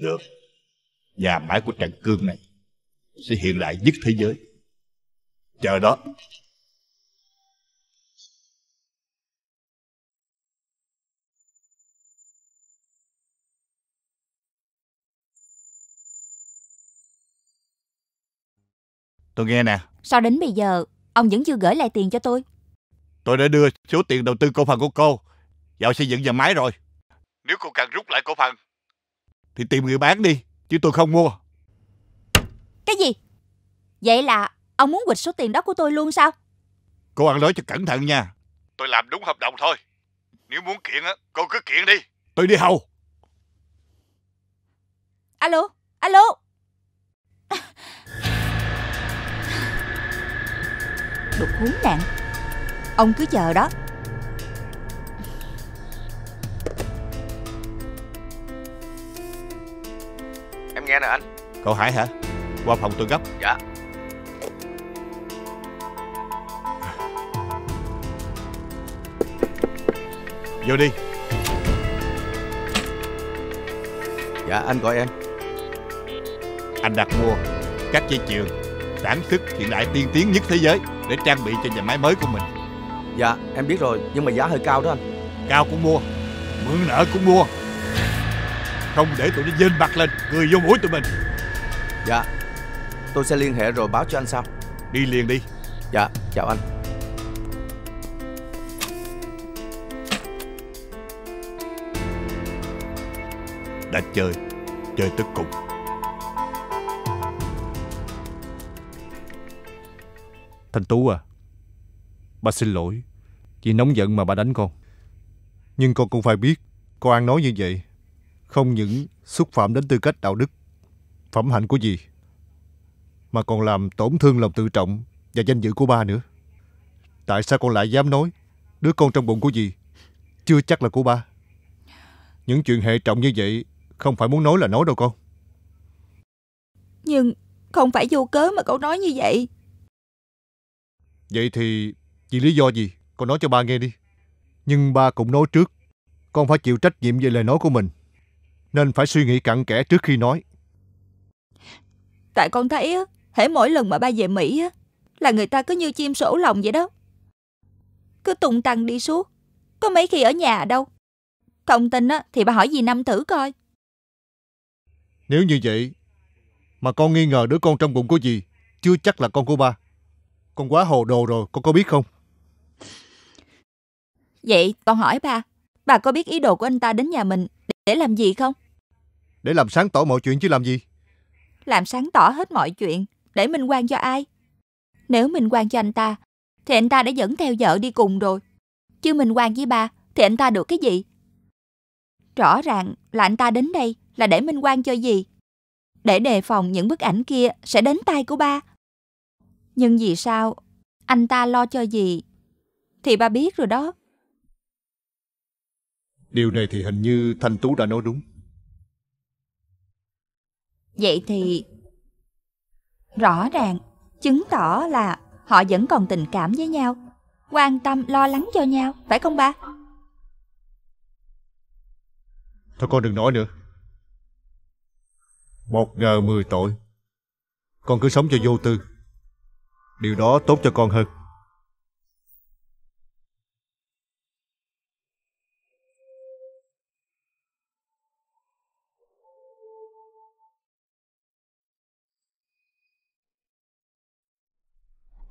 Được Nhà máy của Trần Cương này Sẽ hiện đại nhất thế giới Chờ đó Tôi nghe nè Sao đến bây giờ Ông vẫn chưa gửi lại tiền cho tôi Tôi đã đưa số tiền đầu tư cổ phần của cô Vào xây dựng nhà máy rồi Nếu cô cần rút lại cổ phần Thì tìm người bán đi Chứ tôi không mua Cái gì Vậy là ông muốn quỵt số tiền đó của tôi luôn sao Cô ăn nói cho cẩn thận nha Tôi làm đúng hợp đồng thôi Nếu muốn kiện á Cô cứ kiện đi Tôi đi hầu Alo Alo được huấn nạn Ông cứ chờ đó Em nghe nè anh Cậu Hải hả? Qua phòng tôi gấp Dạ Vô đi Dạ anh gọi em Anh đặt mua Các dây chuyền Sản xuất hiện đại tiên tiến nhất thế giới để trang bị cho nhà máy mới của mình Dạ em biết rồi Nhưng mà giá hơi cao đó anh Cao cũng mua Mượn nợ cũng mua Không để tụi nó dên mặt lên Cười vô mũi tụi mình Dạ Tôi sẽ liên hệ rồi báo cho anh sau Đi liền đi Dạ chào anh Đã chơi Chơi tới cùng Thanh Tú à ba xin lỗi Vì nóng giận mà ba đánh con Nhưng con cũng phải biết Con an nói như vậy Không những xúc phạm đến tư cách đạo đức Phẩm hạnh của gì, Mà còn làm tổn thương lòng tự trọng Và danh dự của ba nữa Tại sao con lại dám nói Đứa con trong bụng của gì, Chưa chắc là của ba Những chuyện hệ trọng như vậy Không phải muốn nói là nói đâu con Nhưng không phải vô cớ mà cậu nói như vậy Vậy thì vì lý do gì? Con nói cho ba nghe đi. Nhưng ba cũng nói trước, con phải chịu trách nhiệm về lời nói của mình. Nên phải suy nghĩ cặn kẽ trước khi nói. Tại con thấy, hễ mỗi lần mà ba về Mỹ là người ta cứ như chim sổ lòng vậy đó. Cứ tung tăng đi suốt, có mấy khi ở nhà đâu. Không tin á, thì ba hỏi gì Năm thử coi. Nếu như vậy, mà con nghi ngờ đứa con trong bụng của gì chưa chắc là con của ba. Con quá hồ đồ rồi, con có biết không? Vậy con hỏi ba, bà có biết ý đồ của anh ta đến nhà mình để làm gì không? Để làm sáng tỏ mọi chuyện chứ làm gì? Làm sáng tỏ hết mọi chuyện, để minh quan cho ai? Nếu minh quan cho anh ta, thì anh ta đã dẫn theo vợ đi cùng rồi. Chứ minh quan với ba, thì anh ta được cái gì? Rõ ràng là anh ta đến đây là để minh quan cho gì? Để đề phòng những bức ảnh kia sẽ đến tay của ba. Nhưng vì sao? Anh ta lo cho gì? Thì bà biết rồi đó. Điều này thì hình như Thanh Tú đã nói đúng. Vậy thì... Rõ ràng, chứng tỏ là họ vẫn còn tình cảm với nhau, quan tâm lo lắng cho nhau, phải không ba? Thôi con đừng nói nữa. Một ngờ mười tội, con cứ sống cho vô tư điều đó tốt cho con hơn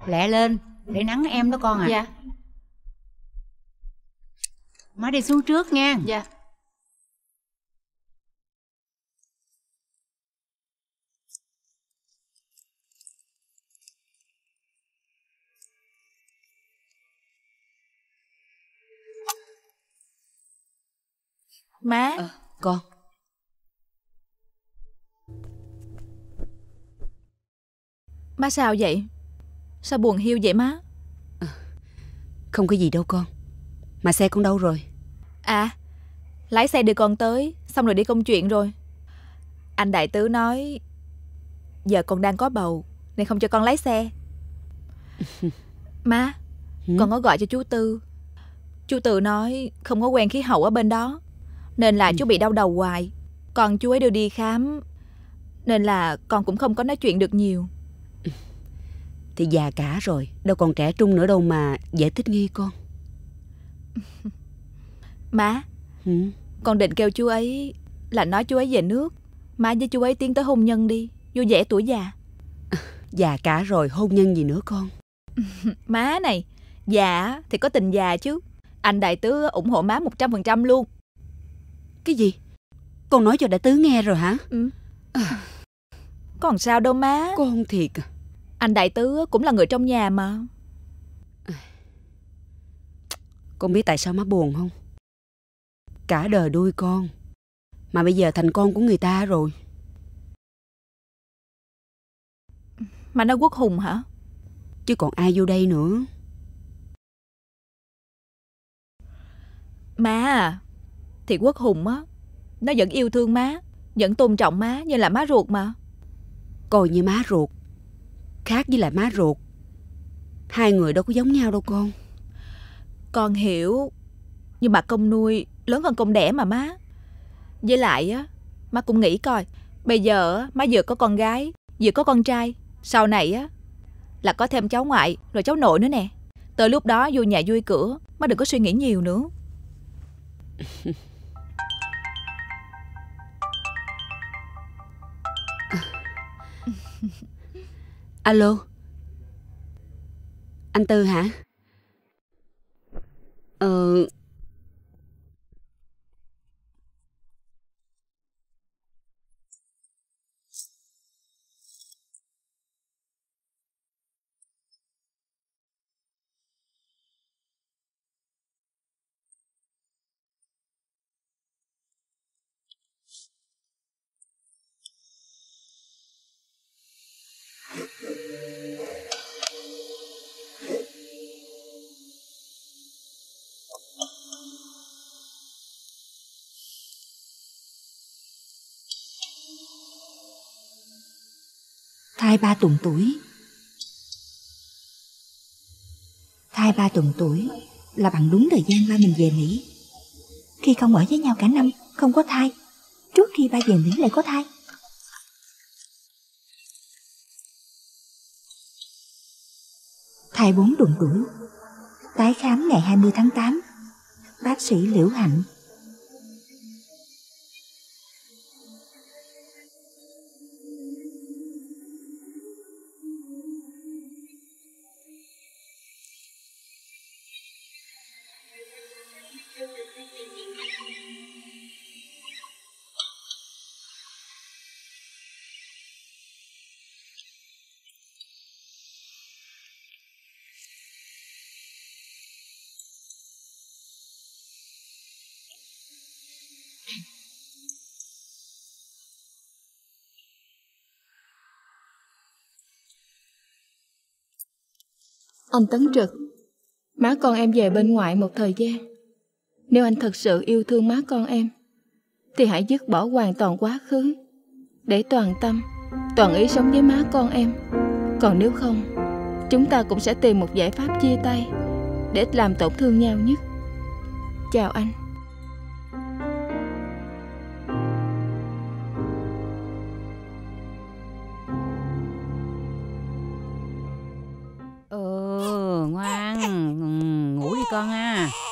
lẹ lên để nắng em đó con à dạ má đi xuống trước nha dạ Má à, Con Má sao vậy Sao buồn hiu vậy má à, Không có gì đâu con Mà xe con đâu rồi À Lái xe đưa con tới Xong rồi đi công chuyện rồi Anh đại tứ nói Giờ con đang có bầu Nên không cho con lái xe Má ừ. Con có gọi cho chú Tư Chú Tư nói Không có quen khí hậu ở bên đó nên là ừ. chú bị đau đầu hoài Còn chú ấy đưa đi khám Nên là con cũng không có nói chuyện được nhiều Thì già cả rồi Đâu còn trẻ trung nữa đâu mà dễ thích nghi con Má ừ? Con định kêu chú ấy Là nói chú ấy về nước Má với chú ấy tiến tới hôn nhân đi Vui vẻ tuổi già Già cả rồi hôn nhân gì nữa con Má này Già thì có tình già chứ Anh đại tứ ủng hộ má 100% luôn cái gì? Con nói cho đại tứ nghe rồi hả? Ừ. Còn sao đâu má Con thiệt à Anh đại tứ cũng là người trong nhà mà Con biết tại sao má buồn không? Cả đời nuôi con Mà bây giờ thành con của người ta rồi Mà nó quốc hùng hả? Chứ còn ai vô đây nữa Má à thì Quốc Hùng á Nó vẫn yêu thương má Vẫn tôn trọng má như là má ruột mà Coi như má ruột Khác với là má ruột Hai người đâu có giống nhau đâu con Con hiểu Nhưng mà công nuôi lớn hơn công đẻ mà má Với lại á Má cũng nghĩ coi Bây giờ má vừa có con gái Vừa có con trai Sau này á Là có thêm cháu ngoại Rồi cháu nội nữa nè Tới lúc đó vui nhà vui cửa Má đừng có suy nghĩ nhiều nữa Alo Anh Tư hả Ờ thai ba tuần tuổi thai ba tuần tuổi là bằng đúng thời gian ba mình về Mỹ. Khi không ở với nhau cả năm, không có thai. Trước khi ba về Mỹ lại có thai. Thai bốn tuần tuổi. Tái khám ngày 20 tháng 8. Bác sĩ Liễu Hạnh Ông Tấn Trực Má con em về bên ngoại một thời gian Nếu anh thật sự yêu thương má con em Thì hãy dứt bỏ hoàn toàn quá khứ Để toàn tâm Toàn ý sống với má con em Còn nếu không Chúng ta cũng sẽ tìm một giải pháp chia tay Để làm tổn thương nhau nhất Chào anh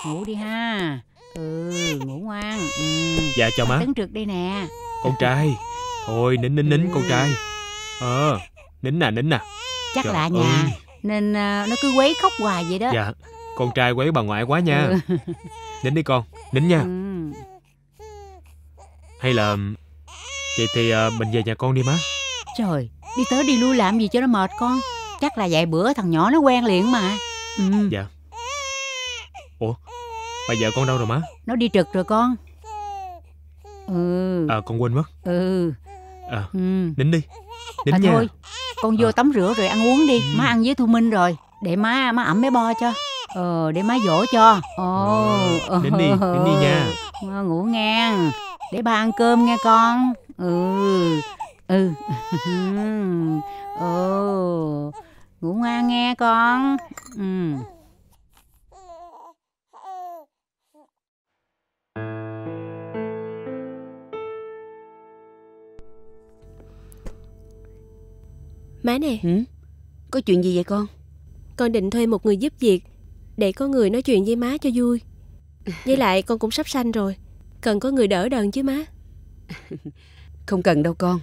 ngủ đi ha ừ ngủ ngoan ừ. dạ chào má tấn trượt đây nè con trai thôi nín nín nín ừ. con trai ờ à, nín nè nín nè chắc Trời lạ nhà nên uh, nó cứ quấy khóc hoài vậy đó dạ con trai quấy bà ngoại quá nha ừ. nín đi con nín nha ừ. hay là vậy thì uh, mình về nhà con đi má trời đi tới đi lui làm gì cho nó mệt con chắc là vài bữa thằng nhỏ nó quen liền mà ừ. dạ Bà vợ con đâu rồi má Nó đi trực rồi con Ừ À con quên mất Ừ À ừ. nín đi Nín à, nha thôi Con vô à. tắm rửa rồi ăn uống đi ừ. Má ăn với Thu Minh rồi Để má má ẩm bé bo cho Ờ để má dỗ cho Ồ ờ. ừ. Ờ, nín đi ờ. Nín đi nha à, Ngủ ngang Để ba ăn cơm nghe con Ừ Ừ Ừ Ngủ ngoan nghe con Ừ Má nè ừ? Có chuyện gì vậy con Con định thuê một người giúp việc Để có người nói chuyện với má cho vui Với lại con cũng sắp sanh rồi Cần có người đỡ đần chứ má Không cần đâu con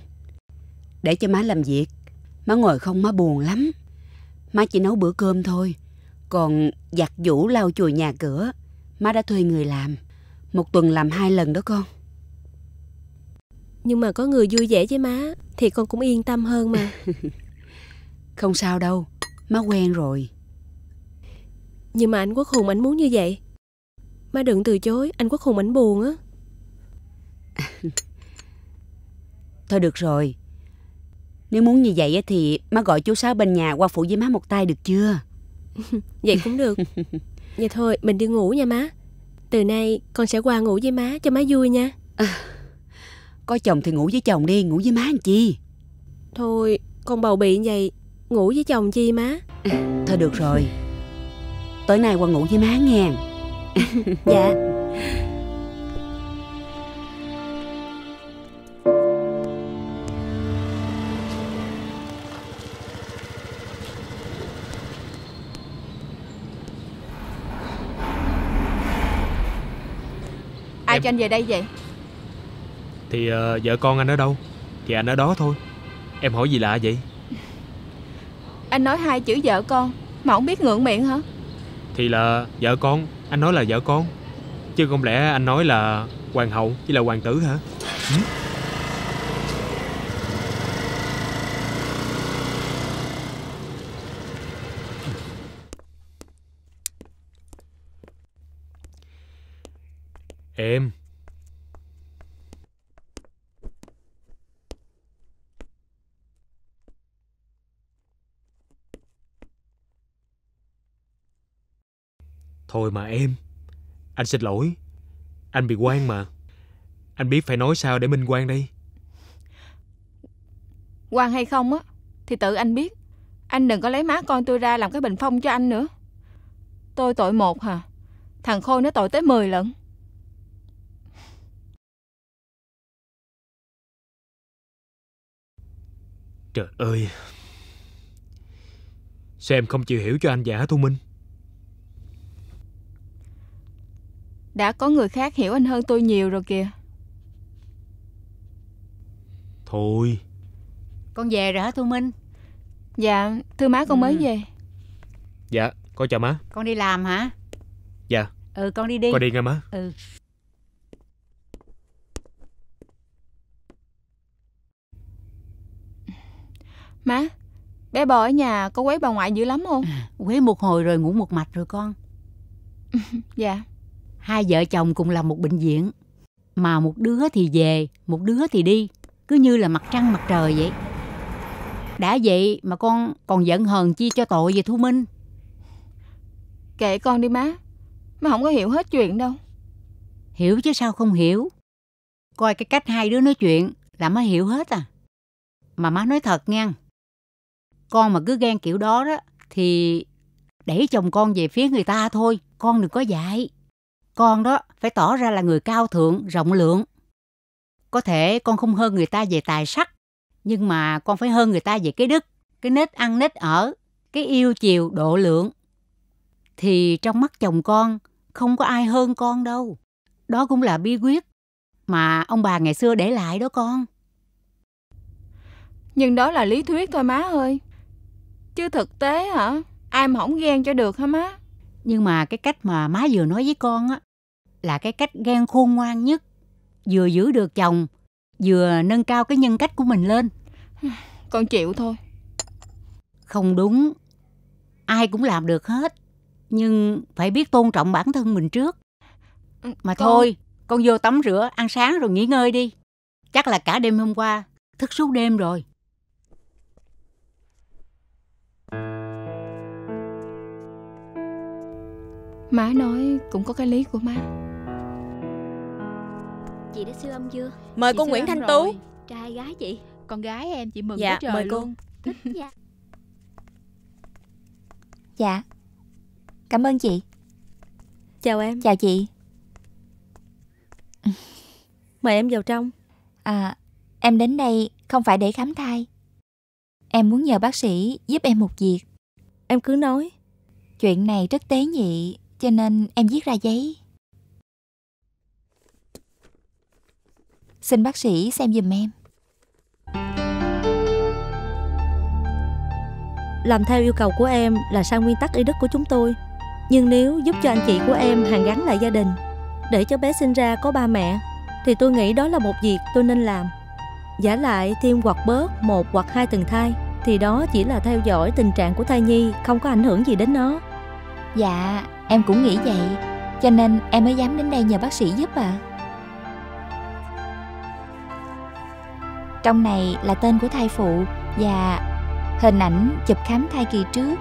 Để cho má làm việc Má ngồi không má buồn lắm Má chỉ nấu bữa cơm thôi Còn giặt vũ lau chùi nhà cửa Má đã thuê người làm Một tuần làm hai lần đó con Nhưng mà có người vui vẻ với má Thì con cũng yên tâm hơn mà Không sao đâu, má quen rồi. Nhưng mà anh Quốc Hùng anh muốn như vậy. Má đừng từ chối, anh Quốc Hùng anh buồn á. Thôi được rồi. Nếu muốn như vậy thì má gọi chú Sáu bên nhà qua phụ với má một tay được chưa? vậy cũng được. vậy thôi, mình đi ngủ nha má. Từ nay con sẽ qua ngủ với má cho má vui nha. À, có chồng thì ngủ với chồng đi, ngủ với má làm chi? Thôi, con bầu bị như vậy Ngủ với chồng chi má Thôi được rồi Tối nay qua ngủ với má nghe Dạ Ai em... cho anh về đây vậy Thì uh, vợ con anh ở đâu Thì anh ở đó thôi Em hỏi gì lạ vậy anh nói hai chữ vợ con Mà không biết ngượng miệng hả Thì là vợ con Anh nói là vợ con Chứ không lẽ anh nói là hoàng hậu Chứ là hoàng tử hả ừ? Em Thôi mà em Anh xin lỗi Anh bị quan mà Anh biết phải nói sao để minh quan đây Quan hay không á Thì tự anh biết Anh đừng có lấy má con tôi ra làm cái bình phong cho anh nữa Tôi tội một hả Thằng Khôi nó tội tới 10 lần Trời ơi Sao em không chịu hiểu cho anh và Thu Minh Đã có người khác hiểu anh hơn tôi nhiều rồi kìa Thôi Con về rồi hả Thu Minh Dạ thưa má con ừ. mới về Dạ con chào má Con đi làm hả Dạ Ừ con đi đi Con đi nghe má Ừ Má Bé bò ở nhà có quấy bà ngoại dữ lắm không Quấy một hồi rồi ngủ một mạch rồi con Dạ hai vợ chồng cùng làm một bệnh viện mà một đứa thì về một đứa thì đi cứ như là mặt trăng mặt trời vậy đã vậy mà con còn giận hờn chi cho tội về thu minh kệ con đi má má không có hiểu hết chuyện đâu hiểu chứ sao không hiểu coi cái cách hai đứa nói chuyện là má hiểu hết à mà má nói thật nha con mà cứ ghen kiểu đó đó thì đẩy chồng con về phía người ta thôi con đừng có dạy con đó phải tỏ ra là người cao thượng, rộng lượng. Có thể con không hơn người ta về tài sắc, nhưng mà con phải hơn người ta về cái đức, cái nết ăn nết ở, cái yêu chiều độ lượng. Thì trong mắt chồng con, không có ai hơn con đâu. Đó cũng là bí quyết mà ông bà ngày xưa để lại đó con. Nhưng đó là lý thuyết thôi má ơi. Chứ thực tế hả? Ai mà không ghen cho được hả má? nhưng mà cái cách mà má vừa nói với con á là cái cách ghen khôn ngoan nhất vừa giữ được chồng vừa nâng cao cái nhân cách của mình lên con chịu thôi không đúng ai cũng làm được hết nhưng phải biết tôn trọng bản thân mình trước ừ, mà con... thôi con vô tắm rửa ăn sáng rồi nghỉ ngơi đi chắc là cả đêm hôm qua thức suốt đêm rồi Má nói cũng có cái lý của má Chị đã siêu âm chưa? Mời chị cô Nguyễn Thanh rồi. Trai gái chị Con gái em chị mừng dạ, quá trời mời luôn cô. dạ. dạ Cảm ơn chị Chào em Chào chị Mời em vào trong À Em đến đây không phải để khám thai Em muốn nhờ bác sĩ giúp em một việc Em cứ nói Chuyện này rất tế nhị cho nên em viết ra giấy. Xin bác sĩ xem giùm em. Làm theo yêu cầu của em là sang nguyên tắc y đức của chúng tôi. Nhưng nếu giúp cho anh chị của em hàn gắn lại gia đình, để cho bé sinh ra có ba mẹ, thì tôi nghĩ đó là một việc tôi nên làm. Giả lại thêm hoặc bớt một hoặc hai từng thai, thì đó chỉ là theo dõi tình trạng của thai nhi, không có ảnh hưởng gì đến nó. Dạ, Em cũng nghĩ vậy, cho nên em mới dám đến đây nhờ bác sĩ giúp ạ. À. Trong này là tên của thai phụ và hình ảnh chụp khám thai kỳ trước.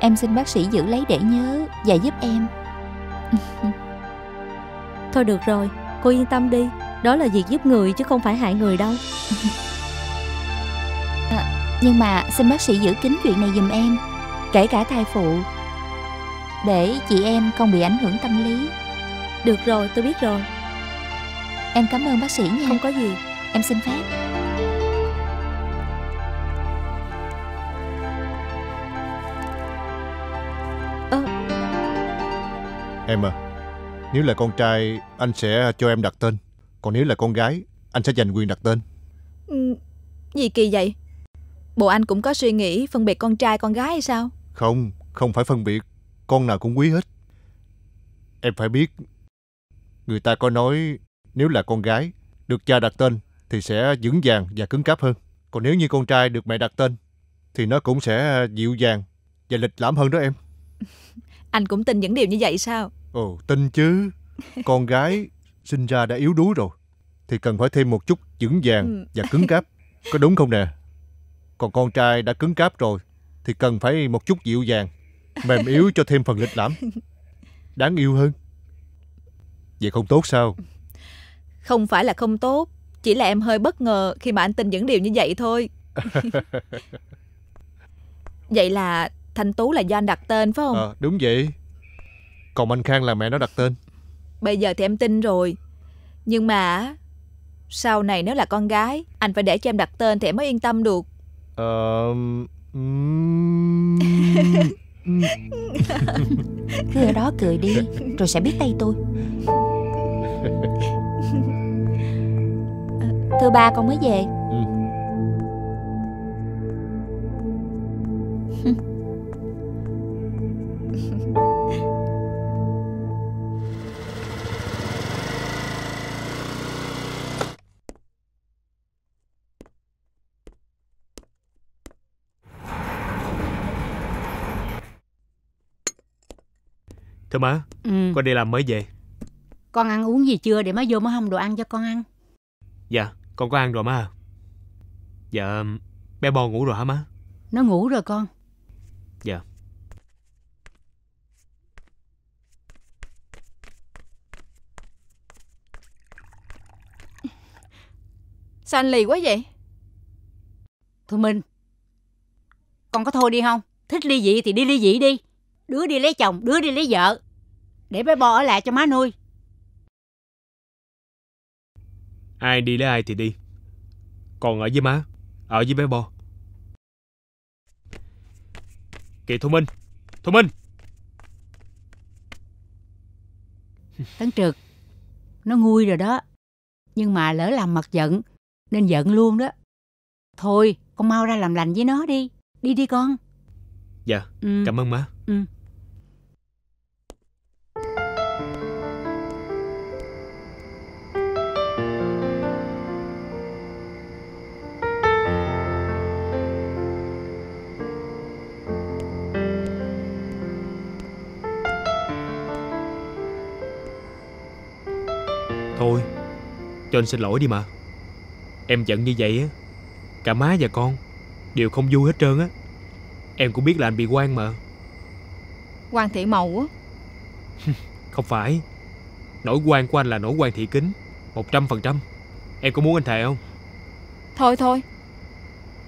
Em xin bác sĩ giữ lấy để nhớ và giúp em. Thôi được rồi, cô yên tâm đi, đó là việc giúp người chứ không phải hại người đâu. à, nhưng mà xin bác sĩ giữ kín chuyện này giùm em, kể cả thai phụ để chị em không bị ảnh hưởng tâm lý Được rồi, tôi biết rồi Em cảm ơn bác sĩ nha Không có gì Em xin phép Ơ ờ. Em à Nếu là con trai Anh sẽ cho em đặt tên Còn nếu là con gái Anh sẽ giành quyền đặt tên ừ, Gì kỳ vậy Bộ anh cũng có suy nghĩ phân biệt con trai con gái hay sao Không, không phải phân biệt con nào cũng quý hết. Em phải biết, người ta có nói nếu là con gái, được cha đặt tên thì sẽ vững vàng và cứng cáp hơn. Còn nếu như con trai được mẹ đặt tên thì nó cũng sẽ dịu dàng và lịch lãm hơn đó em. Anh cũng tin những điều như vậy sao? Ồ, tin chứ. Con gái sinh ra đã yếu đuối rồi thì cần phải thêm một chút vững vàng ừ. và cứng cáp. Có đúng không nè? Còn con trai đã cứng cáp rồi thì cần phải một chút dịu dàng Mềm yếu cho thêm phần lịch lãm Đáng yêu hơn Vậy không tốt sao Không phải là không tốt Chỉ là em hơi bất ngờ khi mà anh tin những điều như vậy thôi Vậy là Thanh Tú là do anh đặt tên phải không à, Đúng vậy Còn anh Khang là mẹ nó đặt tên Bây giờ thì em tin rồi Nhưng mà Sau này nếu là con gái Anh phải để cho em đặt tên thì em mới yên tâm được Ờ... Uh... Um... Cứ ở đó cười đi Rồi sẽ biết tay tôi Thưa ba con mới về Thưa má, ừ. con đi làm mới về. Con ăn uống gì chưa để má vô má hâm đồ ăn cho con ăn. Dạ, con có ăn rồi má. Dạ, bé bò ngủ rồi hả má? Nó ngủ rồi con. Dạ. Sao anh lì quá vậy? Thu Minh, con có thôi đi không? Thích ly dị thì đi ly dị đi đứa đi lấy chồng đứa đi lấy vợ để bé bo ở lại cho má nuôi ai đi lấy ai thì đi còn ở với má ở với bé bo kỳ thu minh thu minh tấn Trực, nó nguôi rồi đó nhưng mà lỡ làm mặt giận nên giận luôn đó thôi con mau ra làm lành với nó đi đi đi con dạ ừ. cảm ơn má ừ Cho anh xin lỗi đi mà Em giận như vậy á Cả má và con Đều không vui hết trơn á Em cũng biết là anh bị quan mà Quan thị màu á Không phải Nỗi quan của anh là nỗi quan thị kính một trăm phần trăm Em có muốn anh thề không Thôi thôi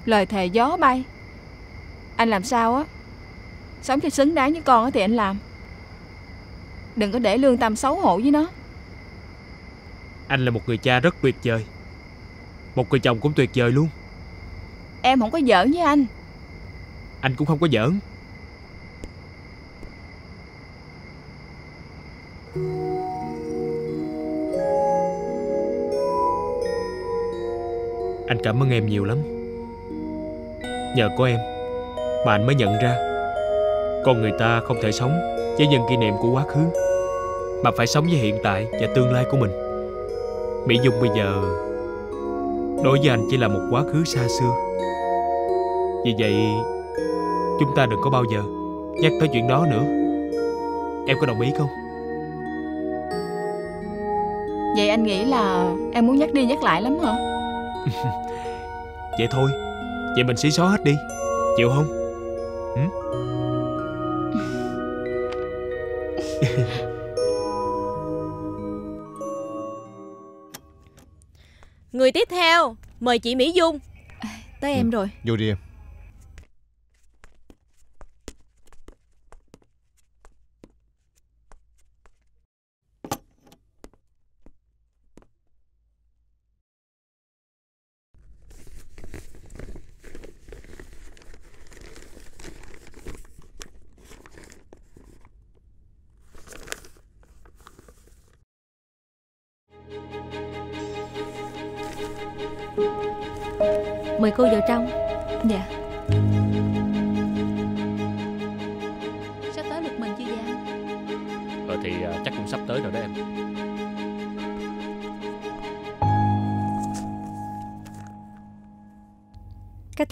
Lời thề gió bay Anh làm sao á Sống cho xứng đáng với con thì anh làm Đừng có để lương tâm xấu hổ với nó anh là một người cha rất tuyệt vời Một người chồng cũng tuyệt vời luôn Em không có giỡn với anh Anh cũng không có giỡn Anh cảm ơn em nhiều lắm Nhờ có em Mà anh mới nhận ra Con người ta không thể sống Với những kỷ niệm của quá khứ Mà phải sống với hiện tại và tương lai của mình Mỹ Dung bây giờ Đối với anh chỉ là một quá khứ xa xưa Vì vậy Chúng ta đừng có bao giờ Nhắc tới chuyện đó nữa Em có đồng ý không Vậy anh nghĩ là Em muốn nhắc đi nhắc lại lắm hả Vậy thôi Vậy mình xí xó hết đi Chịu không ừ? Người tiếp theo Mời chị Mỹ Dung à, Tới em ừ. rồi Vô đi em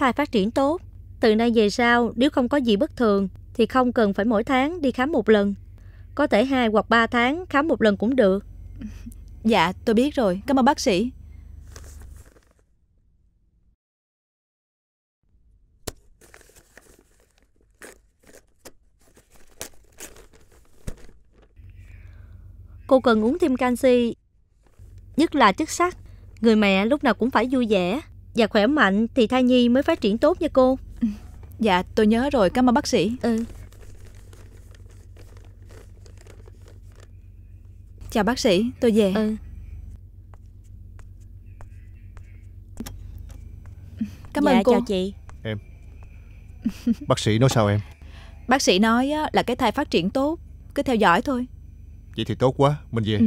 thai phát triển tốt. Từ nay về sau, nếu không có gì bất thường, thì không cần phải mỗi tháng đi khám một lần. Có thể 2 hoặc 3 tháng khám một lần cũng được. Dạ, tôi biết rồi. Cảm ơn bác sĩ. Cô cần uống thêm canxi, nhất là chất sắt. Người mẹ lúc nào cũng phải vui vẻ, và dạ, khỏe mạnh thì thai nhi mới phát triển tốt nha cô. Dạ, tôi nhớ rồi, cảm ơn bác sĩ. Ừ. Chào bác sĩ, tôi về. Ừ. Cảm dạ, ơn cô. chào chị. Em. Bác sĩ nói sao em? Bác sĩ nói là cái thai phát triển tốt, cứ theo dõi thôi. Vậy thì tốt quá, mình về. Ừ.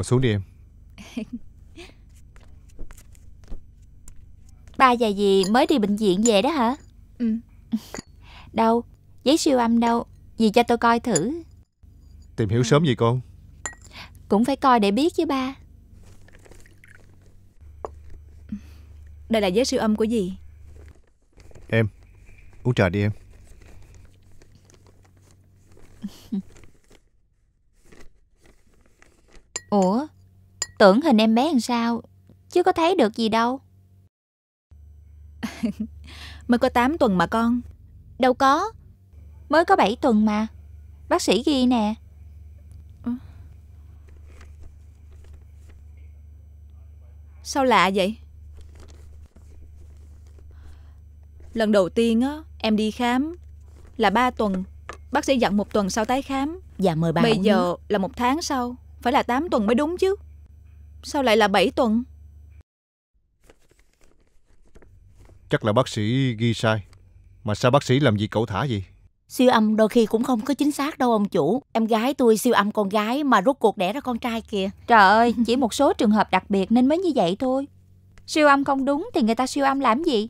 Con xuống đi em Ba và dì mới đi bệnh viện về đó hả? Ừ Đâu, giấy siêu âm đâu Dì cho tôi coi thử Tìm hiểu ừ. sớm gì con? Cũng phải coi để biết chứ ba Đây là giấy siêu âm của dì Em, uống trà đi em Ủa, tưởng hình em bé làm sao, chứ có thấy được gì đâu. mới có 8 tuần mà con. Đâu có, mới có 7 tuần mà. Bác sĩ ghi nè. Sao lạ vậy? Lần đầu tiên á, em đi khám là 3 tuần. Bác sĩ dặn một tuần sau tái khám. Dạ mời bà. Bây giờ là một tháng sau. Phải là 8 tuần mới đúng chứ Sao lại là 7 tuần Chắc là bác sĩ ghi sai Mà sao bác sĩ làm gì cậu thả gì Siêu âm đôi khi cũng không có chính xác đâu ông chủ Em gái tôi siêu âm con gái mà rốt cuộc đẻ ra con trai kìa Trời ơi, chỉ một số trường hợp đặc biệt nên mới như vậy thôi Siêu âm không đúng thì người ta siêu âm làm gì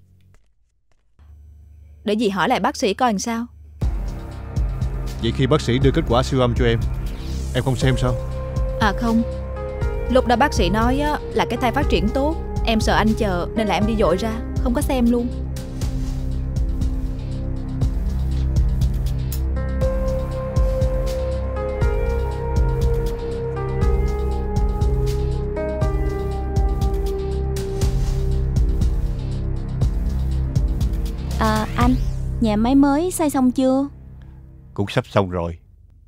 Để gì hỏi lại bác sĩ coi làm sao Vậy khi bác sĩ đưa kết quả siêu âm cho em Em không xem sao À không Lúc đó bác sĩ nói á, là cái thai phát triển tốt Em sợ anh chờ nên là em đi dội ra Không có xem luôn À anh Nhà máy mới xây xong chưa Cũng sắp xong rồi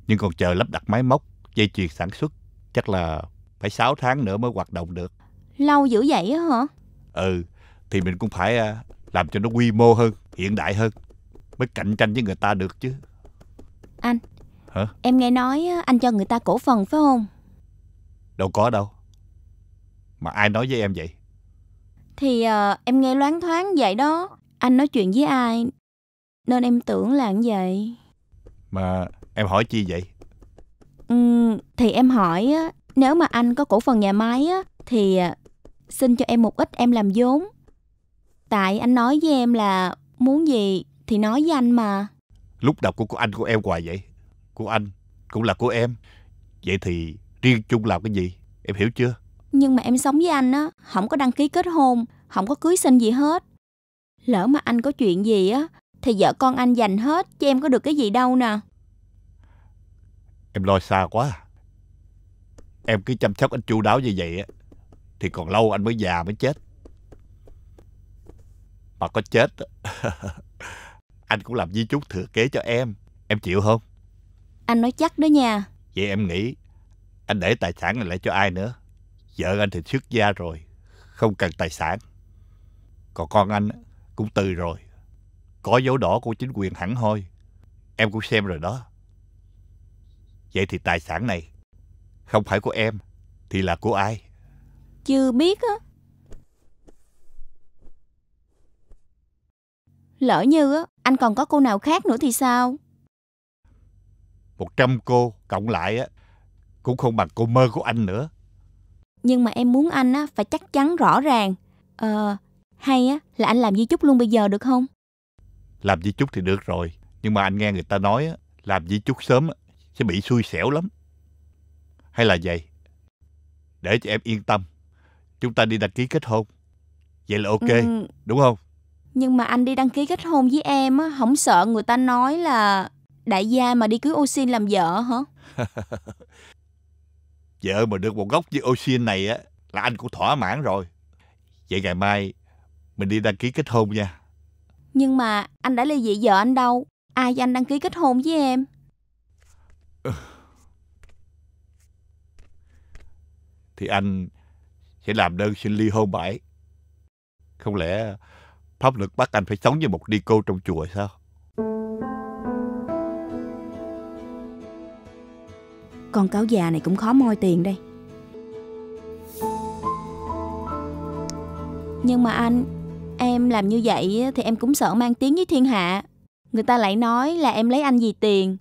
Nhưng còn chờ lắp đặt máy móc Dây chuyền sản xuất chắc là phải 6 tháng nữa mới hoạt động được. Lâu dữ vậy á hả? Ừ, thì mình cũng phải à, làm cho nó quy mô hơn, hiện đại hơn mới cạnh tranh với người ta được chứ. Anh. Hả? Em nghe nói anh cho người ta cổ phần phải không? Đâu có đâu. Mà ai nói với em vậy? Thì à, em nghe loáng thoáng vậy đó. Anh nói chuyện với ai nên em tưởng là như vậy. Mà em hỏi chi vậy? Uhm, thì em hỏi nếu mà anh có cổ phần nhà máy á, thì à, xin cho em một ít em làm vốn. Tại anh nói với em là muốn gì thì nói với anh mà. Lúc đọc của cô anh của em hoài vậy. Của anh cũng là của em. Vậy thì riêng chung làm cái gì? Em hiểu chưa? Nhưng mà em sống với anh á, không có đăng ký kết hôn, không có cưới xin gì hết. Lỡ mà anh có chuyện gì á, thì vợ con anh dành hết, chứ em có được cái gì đâu nè. Em lo xa quá à. Em cứ chăm sóc anh chu đáo như vậy Thì còn lâu anh mới già mới chết Mà có chết Anh cũng làm di chúc thừa kế cho em Em chịu không Anh nói chắc đó nha Vậy em nghĩ Anh để tài sản này lại cho ai nữa Vợ anh thì xuất gia rồi Không cần tài sản Còn con anh cũng từ rồi Có dấu đỏ của chính quyền hẳn hoi Em cũng xem rồi đó Vậy thì tài sản này không phải của em thì là của ai? Chưa biết á. Lỡ như á, anh còn có cô nào khác nữa thì sao? Một trăm cô cộng lại á cũng không bằng cô mơ của anh nữa. Nhưng mà em muốn anh á phải chắc chắn rõ ràng. Ờ, hay á là anh làm di chúc luôn bây giờ được không? Làm di chúc thì được rồi, nhưng mà anh nghe người ta nói á, làm di chúc sớm sẽ bị xui xẻo lắm. Hay là vậy? Để cho em yên tâm, chúng ta đi đăng ký kết hôn. Vậy là ok, ừ. đúng không? Nhưng mà anh đi đăng ký kết hôn với em á, không sợ người ta nói là đại gia mà đi cưới ô làm vợ hả? vợ mà được một góc với ô này á, là anh cũng thỏa mãn rồi. Vậy ngày mai mình đi đăng ký kết hôn nha. Nhưng mà anh đã ly dị vợ anh đâu Ai cho anh đăng ký kết hôn với em Thì anh sẽ làm đơn xin ly hôn bãi. Không lẽ pháp luật bắt anh phải sống như một đi cô trong chùa sao? Con cáo già này cũng khó moi tiền đây. Nhưng mà anh, em làm như vậy thì em cũng sợ mang tiếng với thiên hạ. Người ta lại nói là em lấy anh vì tiền.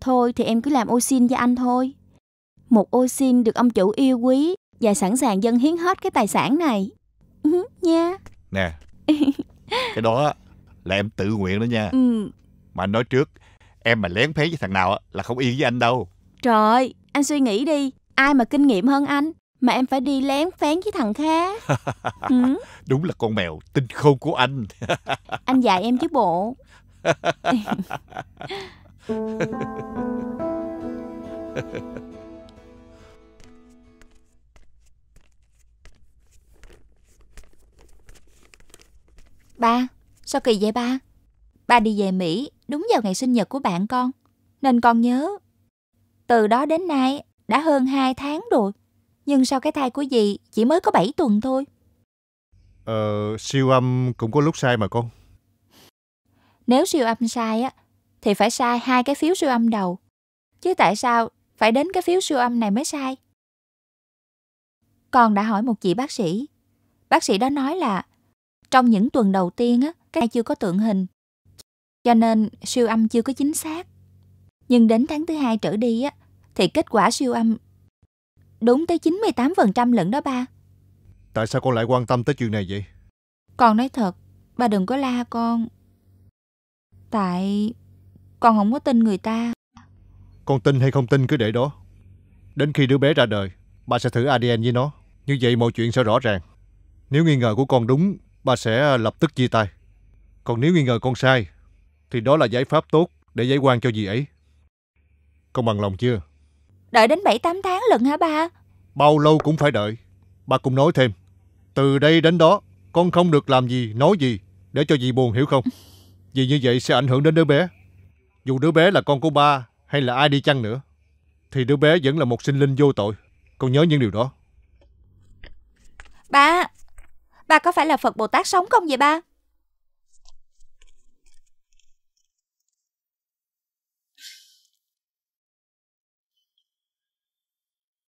Thôi thì em cứ làm ô xin cho anh thôi. Một ô xin được ông chủ yêu quý và sẵn sàng dâng hiến hết cái tài sản này. Ừ, nha. Nè, cái đó là em tự nguyện đó nha. Ừ. Mà anh nói trước, em mà lén phén với thằng nào là không yên với anh đâu. Trời, anh suy nghĩ đi, ai mà kinh nghiệm hơn anh mà em phải đi lén phén với thằng khác. ừ. Đúng là con mèo tinh khôn của anh. anh dạy em chứ bộ. ba, sao kỳ vậy ba? Ba đi về Mỹ đúng vào ngày sinh nhật của bạn con, nên con nhớ. Từ đó đến nay đã hơn hai tháng rồi, nhưng sau cái thai của dì chỉ mới có bảy tuần thôi. Ờ, siêu âm cũng có lúc sai mà con. Nếu siêu âm sai á thì phải sai hai cái phiếu siêu âm đầu. Chứ tại sao phải đến cái phiếu siêu âm này mới sai? Con đã hỏi một chị bác sĩ. Bác sĩ đó nói là trong những tuần đầu tiên á, cái chưa có tượng hình. Cho nên siêu âm chưa có chính xác. Nhưng đến tháng thứ hai trở đi á, thì kết quả siêu âm đúng tới 98% lận đó ba. Tại sao con lại quan tâm tới chuyện này vậy? Con nói thật, ba đừng có la con. Tại con không có tin người ta Con tin hay không tin cứ để đó Đến khi đứa bé ra đời Ba sẽ thử ADN với nó Như vậy mọi chuyện sẽ rõ ràng Nếu nghi ngờ của con đúng Ba sẽ lập tức chia tay Còn nếu nghi ngờ con sai Thì đó là giải pháp tốt để giải quan cho dì ấy Con bằng lòng chưa Đợi đến 7-8 tháng lần hả ba Bao lâu cũng phải đợi Ba cũng nói thêm Từ đây đến đó Con không được làm gì, nói gì Để cho dì buồn hiểu không Vì như vậy sẽ ảnh hưởng đến đứa bé dù đứa bé là con của ba hay là ai đi chăng nữa, thì đứa bé vẫn là một sinh linh vô tội. Con nhớ những điều đó. Ba, ba có phải là Phật Bồ Tát sống không vậy ba?